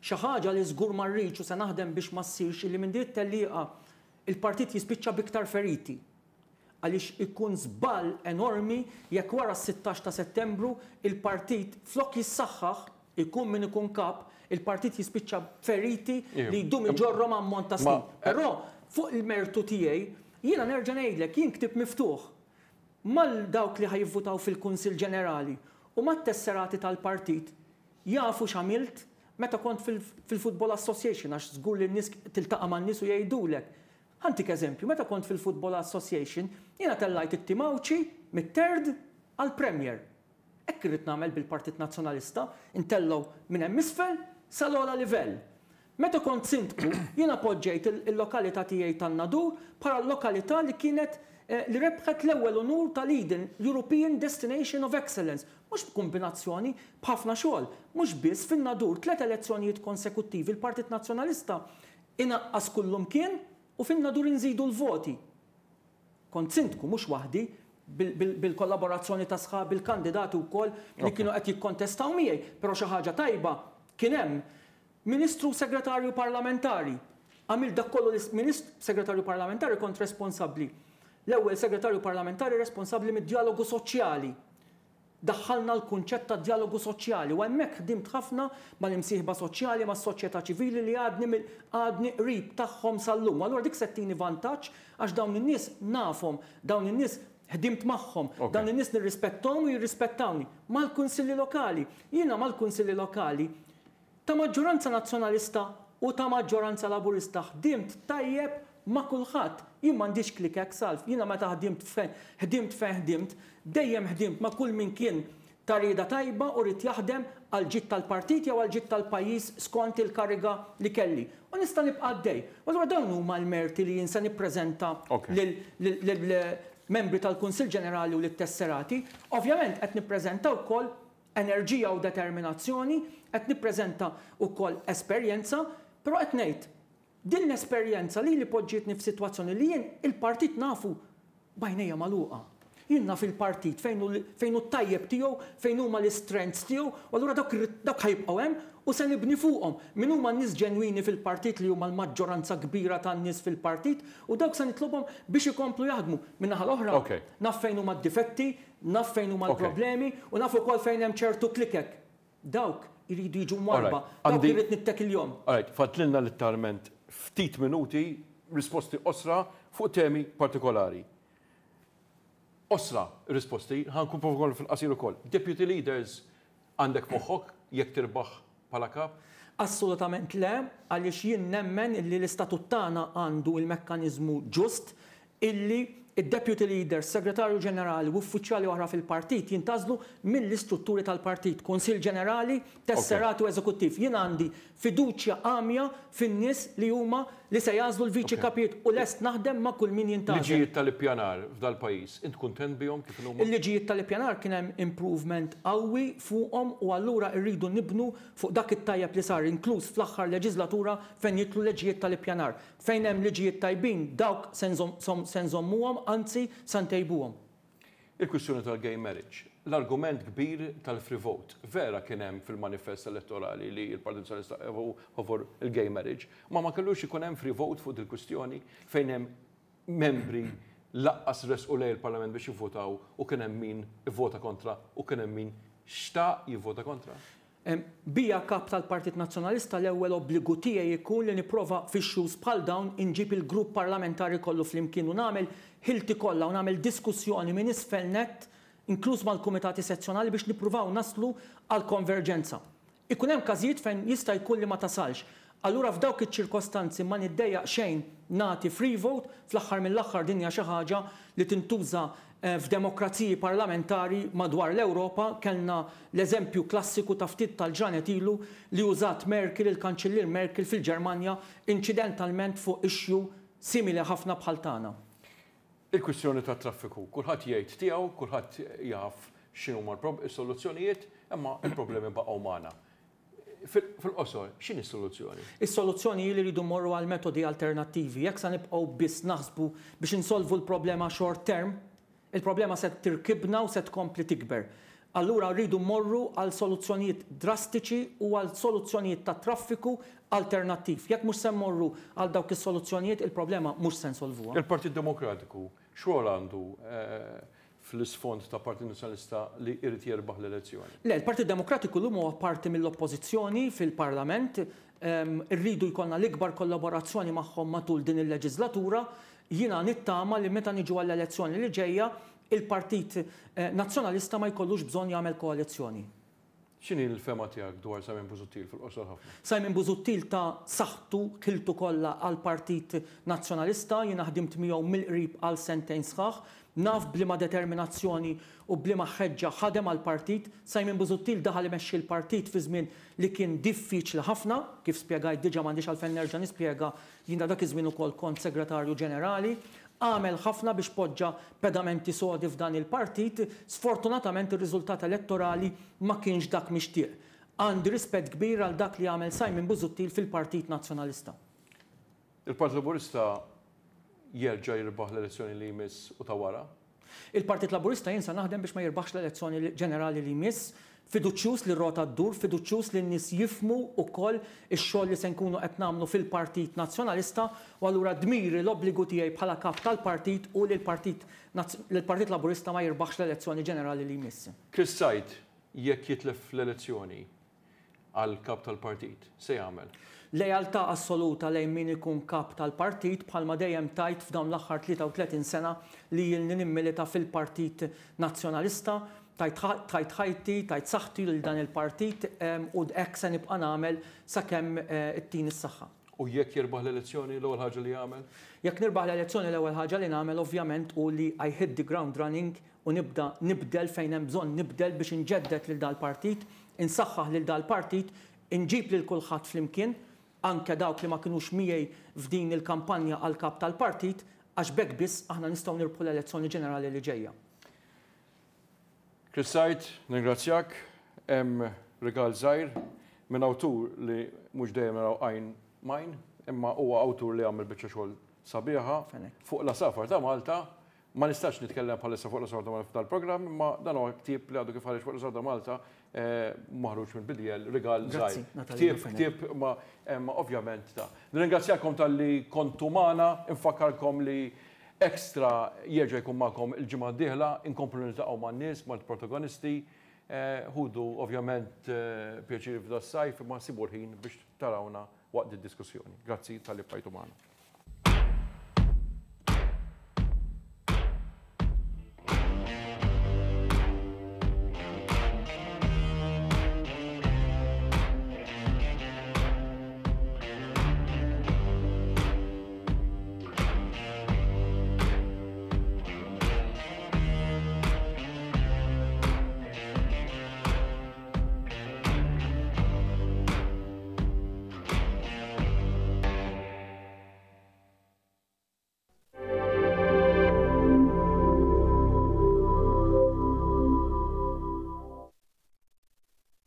Xi ħaġa li żgur marriċ u se naħdem biex ma ssirx illi minn din it-tellieqa il-partit jispiċċa biktar feriti għaliex ikun zbal enormi jekk wara s-16 ta' settembru il-partit flok jissaħħaħ ikun min ikun kap il-partit jispiċċa feriti iva. li jdum iġorrom ammont ta' snin. Eh. Però fuq il-mertu tiegħi jiena nerġa' ngħidlek jien ktib miftuħ mal dawk li ħajvutaw fil-Kunsil Ġenerali u mat-tesserati tal-partit jafu x'għamilt meta kont fil-Football Association għax żgur li n-nies tiltaqa' man-nies u jgħidulek. Għantik eżempju, meta kont fil-Football Association, jiena tellajt it-Timawċi mit-terd għal-Premier. Ekk irrid nagħmel bil-Partit Nazzjonalista, intellaw minn hemm isfel sal-ola livell. Meta kont sintku, jiena poġġejt il-lokalità tiegħi tan-Nadur bħala lokalità li kienet eh, li rebħet l-ewwel unur tal-Eden European Destination of Excellence, mhux b'kombinazzjoni b'ħafna xogħol, mhux biss fin-Nadur tliet elezzjonijiet konsekuttivi il-Partit Nazzjonalista inqas kullum kien u fin-Nadur inżidu l-voti. Kont sintku mhux waħdi, bil-kollaborazzjoni ta' sħab il-kandidati wkoll li kienu qed jikkontestaw miegħi, però xi ħaġa tajba Kien hemm Ministru Segretarju Parlamentari. Għamil dak kollu l-Ministru Segretarju Parlamentari kont responsabbli. L-ewwel Segretarju Parlamentari responsabbli mid-dialogu soċjali daħħalna l-kunċett ta' dialogu soċjali u hemmhekk ħdimt ħafna mal-imsieħba soċjali mas soċjetà ċivili li għadni mill għadni qrib tagħhom sal-lum. Għallur dik se tini vantaġġ għax dawn in-nies nafhom, dawn in-nies ħdimt magħhom, dawn in-nies nirrispettom u jirrispettawni mal-kunsilli lokali. Jiena mal-kunsilli lokali ta' maġġoranza nazzjonalista u ta' maġġoranza laburista ħdimt tajjeb ma' kulħadd. Jien m'għandix klikek salf, jiena meta ħdimt fejn, ħdimt fejn ħdimt, dejjem ħdimt ma' kull min kien tarida tajba u rrit jaħdem għal ġid tal-partit jew għal ġit tal pajjiż skont il-kariga li kelli. U nista' nibqa' dej. U allura dawn huma l-merti li jinsa nippreżenta lill-membri tal-Kunsill Ġenerali u lit-tesserati. Ovvjament qed nippreżenta wkoll enerġija u determinazzjoni qed nippreżenta wkoll esperjenza, però qed ngħid din l-esperjenza li li poġġietni f'sitwazzjoni li jien il-partit nafu bajnejja maluqa. Jinna fil-partit fejn hu tajjeb tiegħu, fejn huma l-istrengths tiegħu, u allura dawk ħajbqgħu hemm u se nibni fuqhom. Min huma n-nies ġenwini fil-partit li huma l-maġġoranza kbira tan-nies fil-partit u dawk se nitlobhom biex ikomplu jaħdmu minn naħa l-oħra. Okay. Naf fejn huma d-difetti, naf fejn huma l-problemi u naf ukoll fejn hemm ċertu klikek. Dawk jridu jiġu marba. Għandi jrid nittek il-jom. Alright, fatlilna l-tarment ftit minuti risposti osra fuq temi partikolari. Osra risposti, ħankun provokol fil-qasir ukoll. Deputy leaders għandek moħħok jekk tirbaħ pala kap? Assolutament le, għaliex jien nemmen li l-istatut tagħna għandu il-mekkaniżmu ġust illi il-deputy leader, segretarju ġenerali u uffiċjali oħra fil-partit jintazlu mill-istrutturi tal-partit, konsil ġenerali, tesseratu okay. eżekuttiv. Jien għandi fiduċja għamja fin-nies li huma li se jażlu l-viċi okay. kapiet u lest naħdem ma' kull min jintazlu. Liġijiet tal-ippjanar f'dal-pajis, int kontent bihom kif huma? Il-liġijiet tal-ippjanar kien hemm improvement qawwi fuqhom u allura rridu nibnu fuq dak it-tajjeb li sar inkluż fl-aħħar leġislatura fejn jitlu liġijiet tal-ippjanar. Fejn hemm liġijiet tajbin dawk senżommuhom anzi santejbuhom. Il-kwistjoni tal-gay marriage, l-argument kbir tal-free vote, vera kien hemm fil-manifest elettorali li l-Partit Socialista għavur il-gay marriage, ma ma kellux ikun hemm free vote fuq il-kwistjoni fejn hemm membri laqqas resqu lej il-Parlament biex jivvotaw u kien hemm min ivvota kontra u kien hemm min xta' jivvota kontra bija kap tal-Partit Nazzjonalista l-ewwel obbligu tiegħi jkun li nipprova fix-xus bħal dawn inġib il-grupp parlamentari kollu flimkien u nagħmel ħilti kollha u nagħmel diskussjoni minn isfel net inkluż mal-kumitati sezzjonali biex nippruvaw naslu għal konverġenza. Ikun hemm każijiet fejn jista' jkun li ma tasalx. Allura f'dawk iċ-ċirkostanzi ma niddejja xejn nati free vote fl-aħħar mill-aħħar dinja xi ħaġa li tintuża Eh, f'demokraziji parlamentari madwar l-Europa kellna l-eżempju klassiku ta' ftit tal-ġanet ilu li użat Merkel, il-kanċellir Merkel fil-Ġermanja, incidentalment fuq ixju simili ħafna bħal tagħna. Il-kwistjoni ta' traffiku, kulħadd jgħid tiegħu, kulħadd jaf x'inhu is soluzzjonijiet imma il-problemi baqgħu magħna. Fil-qosor, x'in is-soluzzjoni? Is-soluzzjoni li rridu morru għal metodi alternattivi, jekk sa nibqgħu biss naħsbu biex insolvu l-problema short term, il-problema se tirkibna u se tkompli tikber. Allura rridu morru għal soluzzjonijiet drastiċi u għal soluzzjonijiet ta' traffiku alternattiv. Jekk mhux se morru għal dawk is-soluzzjonijiet, il-problema mhux se nsolvuha. Il-Partit Demokratiku xogħol għandu eh, fl-isfond ta' Parti Nazjonalista li jrid jerbaħ l-elezzjoni. Le, il-Partit Demokratiku l huwa parti mill-oppożizzjoni fil-Parlament, rridu jkollna l-ikbar kollaborazzjoni magħhom matul din il-leġislatura Jina nittama li meta niġu għall-elezzjoni li ġejja il-Partit eh, Nazzjonalista ma jkollux bżonn jagħmel koalizzjoni. ċini l-fema tiegħek dwar Sajmin Buzuttil fil-qosor Simon Sajmin Buzuttil ta' saħtu kiltu kollha għal-Partit Nazzjonalista, jina ħdimt miegħu mill-qrib għal sentejn sħaħ, naf blima determinazzjoni u blima ħeġġa ħadem għal partit Sajmin Buzuttil daħal imexxi l-partit fi żmien li kien diffiċli ħafna, kif spjegajt diġa m'għandix għal nerġa' nispjega jinda dak iż-żmien ukoll kont segretarju ġenerali, għamel ħafna biex poġġa pedamenti sodi f'dan il-partit, sfortunatament ir-riżultat elettorali ma kienx dak mixtieq. Għandi rispett kbir għal dak li għamel Simon Buzuttil fil-Partit Nazzjonalista. Il-Partit Laburista jerġa' jirbaħ l-elezzjoni li jmiss u ta' wara? Il-Partit Laburista jinsa naħdem biex ma jirbaħx l-elezzjoni ġenerali li jmiss fiduċjus li rota d-dur, fiduċjus li nis jifmu u koll il-xol li senkunu qed fil-Partit Nazjonalista u għallura dmiri l-obbligu tiegħi bħala kap tal-partit u li l-Partit Laburista ma jirbaħx l-elezzjoni ġenerali li jmiss. Chris Sajt, jekk jitlef l-elezzjoni għal kap tal-partit, se jagħmel? Lealtà assoluta lejn min ikun kap tal-partit bħalma dejjem tajt f'dawn l-aħħar 33 sena li jilni nimmilita fil-Partit Nazzjonalista tajt ħajti, tajt saħti l dan il-partit u d-ek se nibqa' nagħmel sakemm eh, it tieni is-saħħa. U jekk jirbaħ l-elezzjoni l-ewwel ħaġa li jagħmel? Jekk nirbaħ l-elezzjoni l-ewwel ħaġa li nagħmel ovvjament u li I hit the ground running u nibda nibdel fejn hemm bżonn nibdel biex inġeddet lil dal-partit, insaħħaħ lil dal-partit, inġib lil kulħadd flimkien anke dawk li ma kinux miej f'din il-kampanja għal kap tal-partit għax bekk biss aħna nistgħu nirbħu l-elezzjoni ġenerali li ġejja. Krissajt, ningrazzjak, hemm regal żgħir minn awtur li mhux dejjem naraw għajn majn, imma huwa awtur li għamil biċċa xogħol sabiħa fuq la safar ta' Malta. Ma nistax nitkellem bħalissa fuq la safar ta' Malta tal-programm, imma dan huwa ktieb li għadu kif ħareġ fuq la safar ta' Malta Eh, maħruġ minn bidjel rigal regal zaħir. Ktib, ktib, eh, ma ovvjament ta' Nringrazzjakom tal-li kontu maħna, infakkarkom li ekstra jieġa jkun maħkom il-ġimma diħla, inkomplu nil-taqaw ma' n-nis, ma' l-protagonisti, ħudu eh, ovvjament pjaċiri f'da s-sajf ma' sibur ħin biex tarawna waqt id-diskussjoni. Grazzi tal-li bħajtu maħna.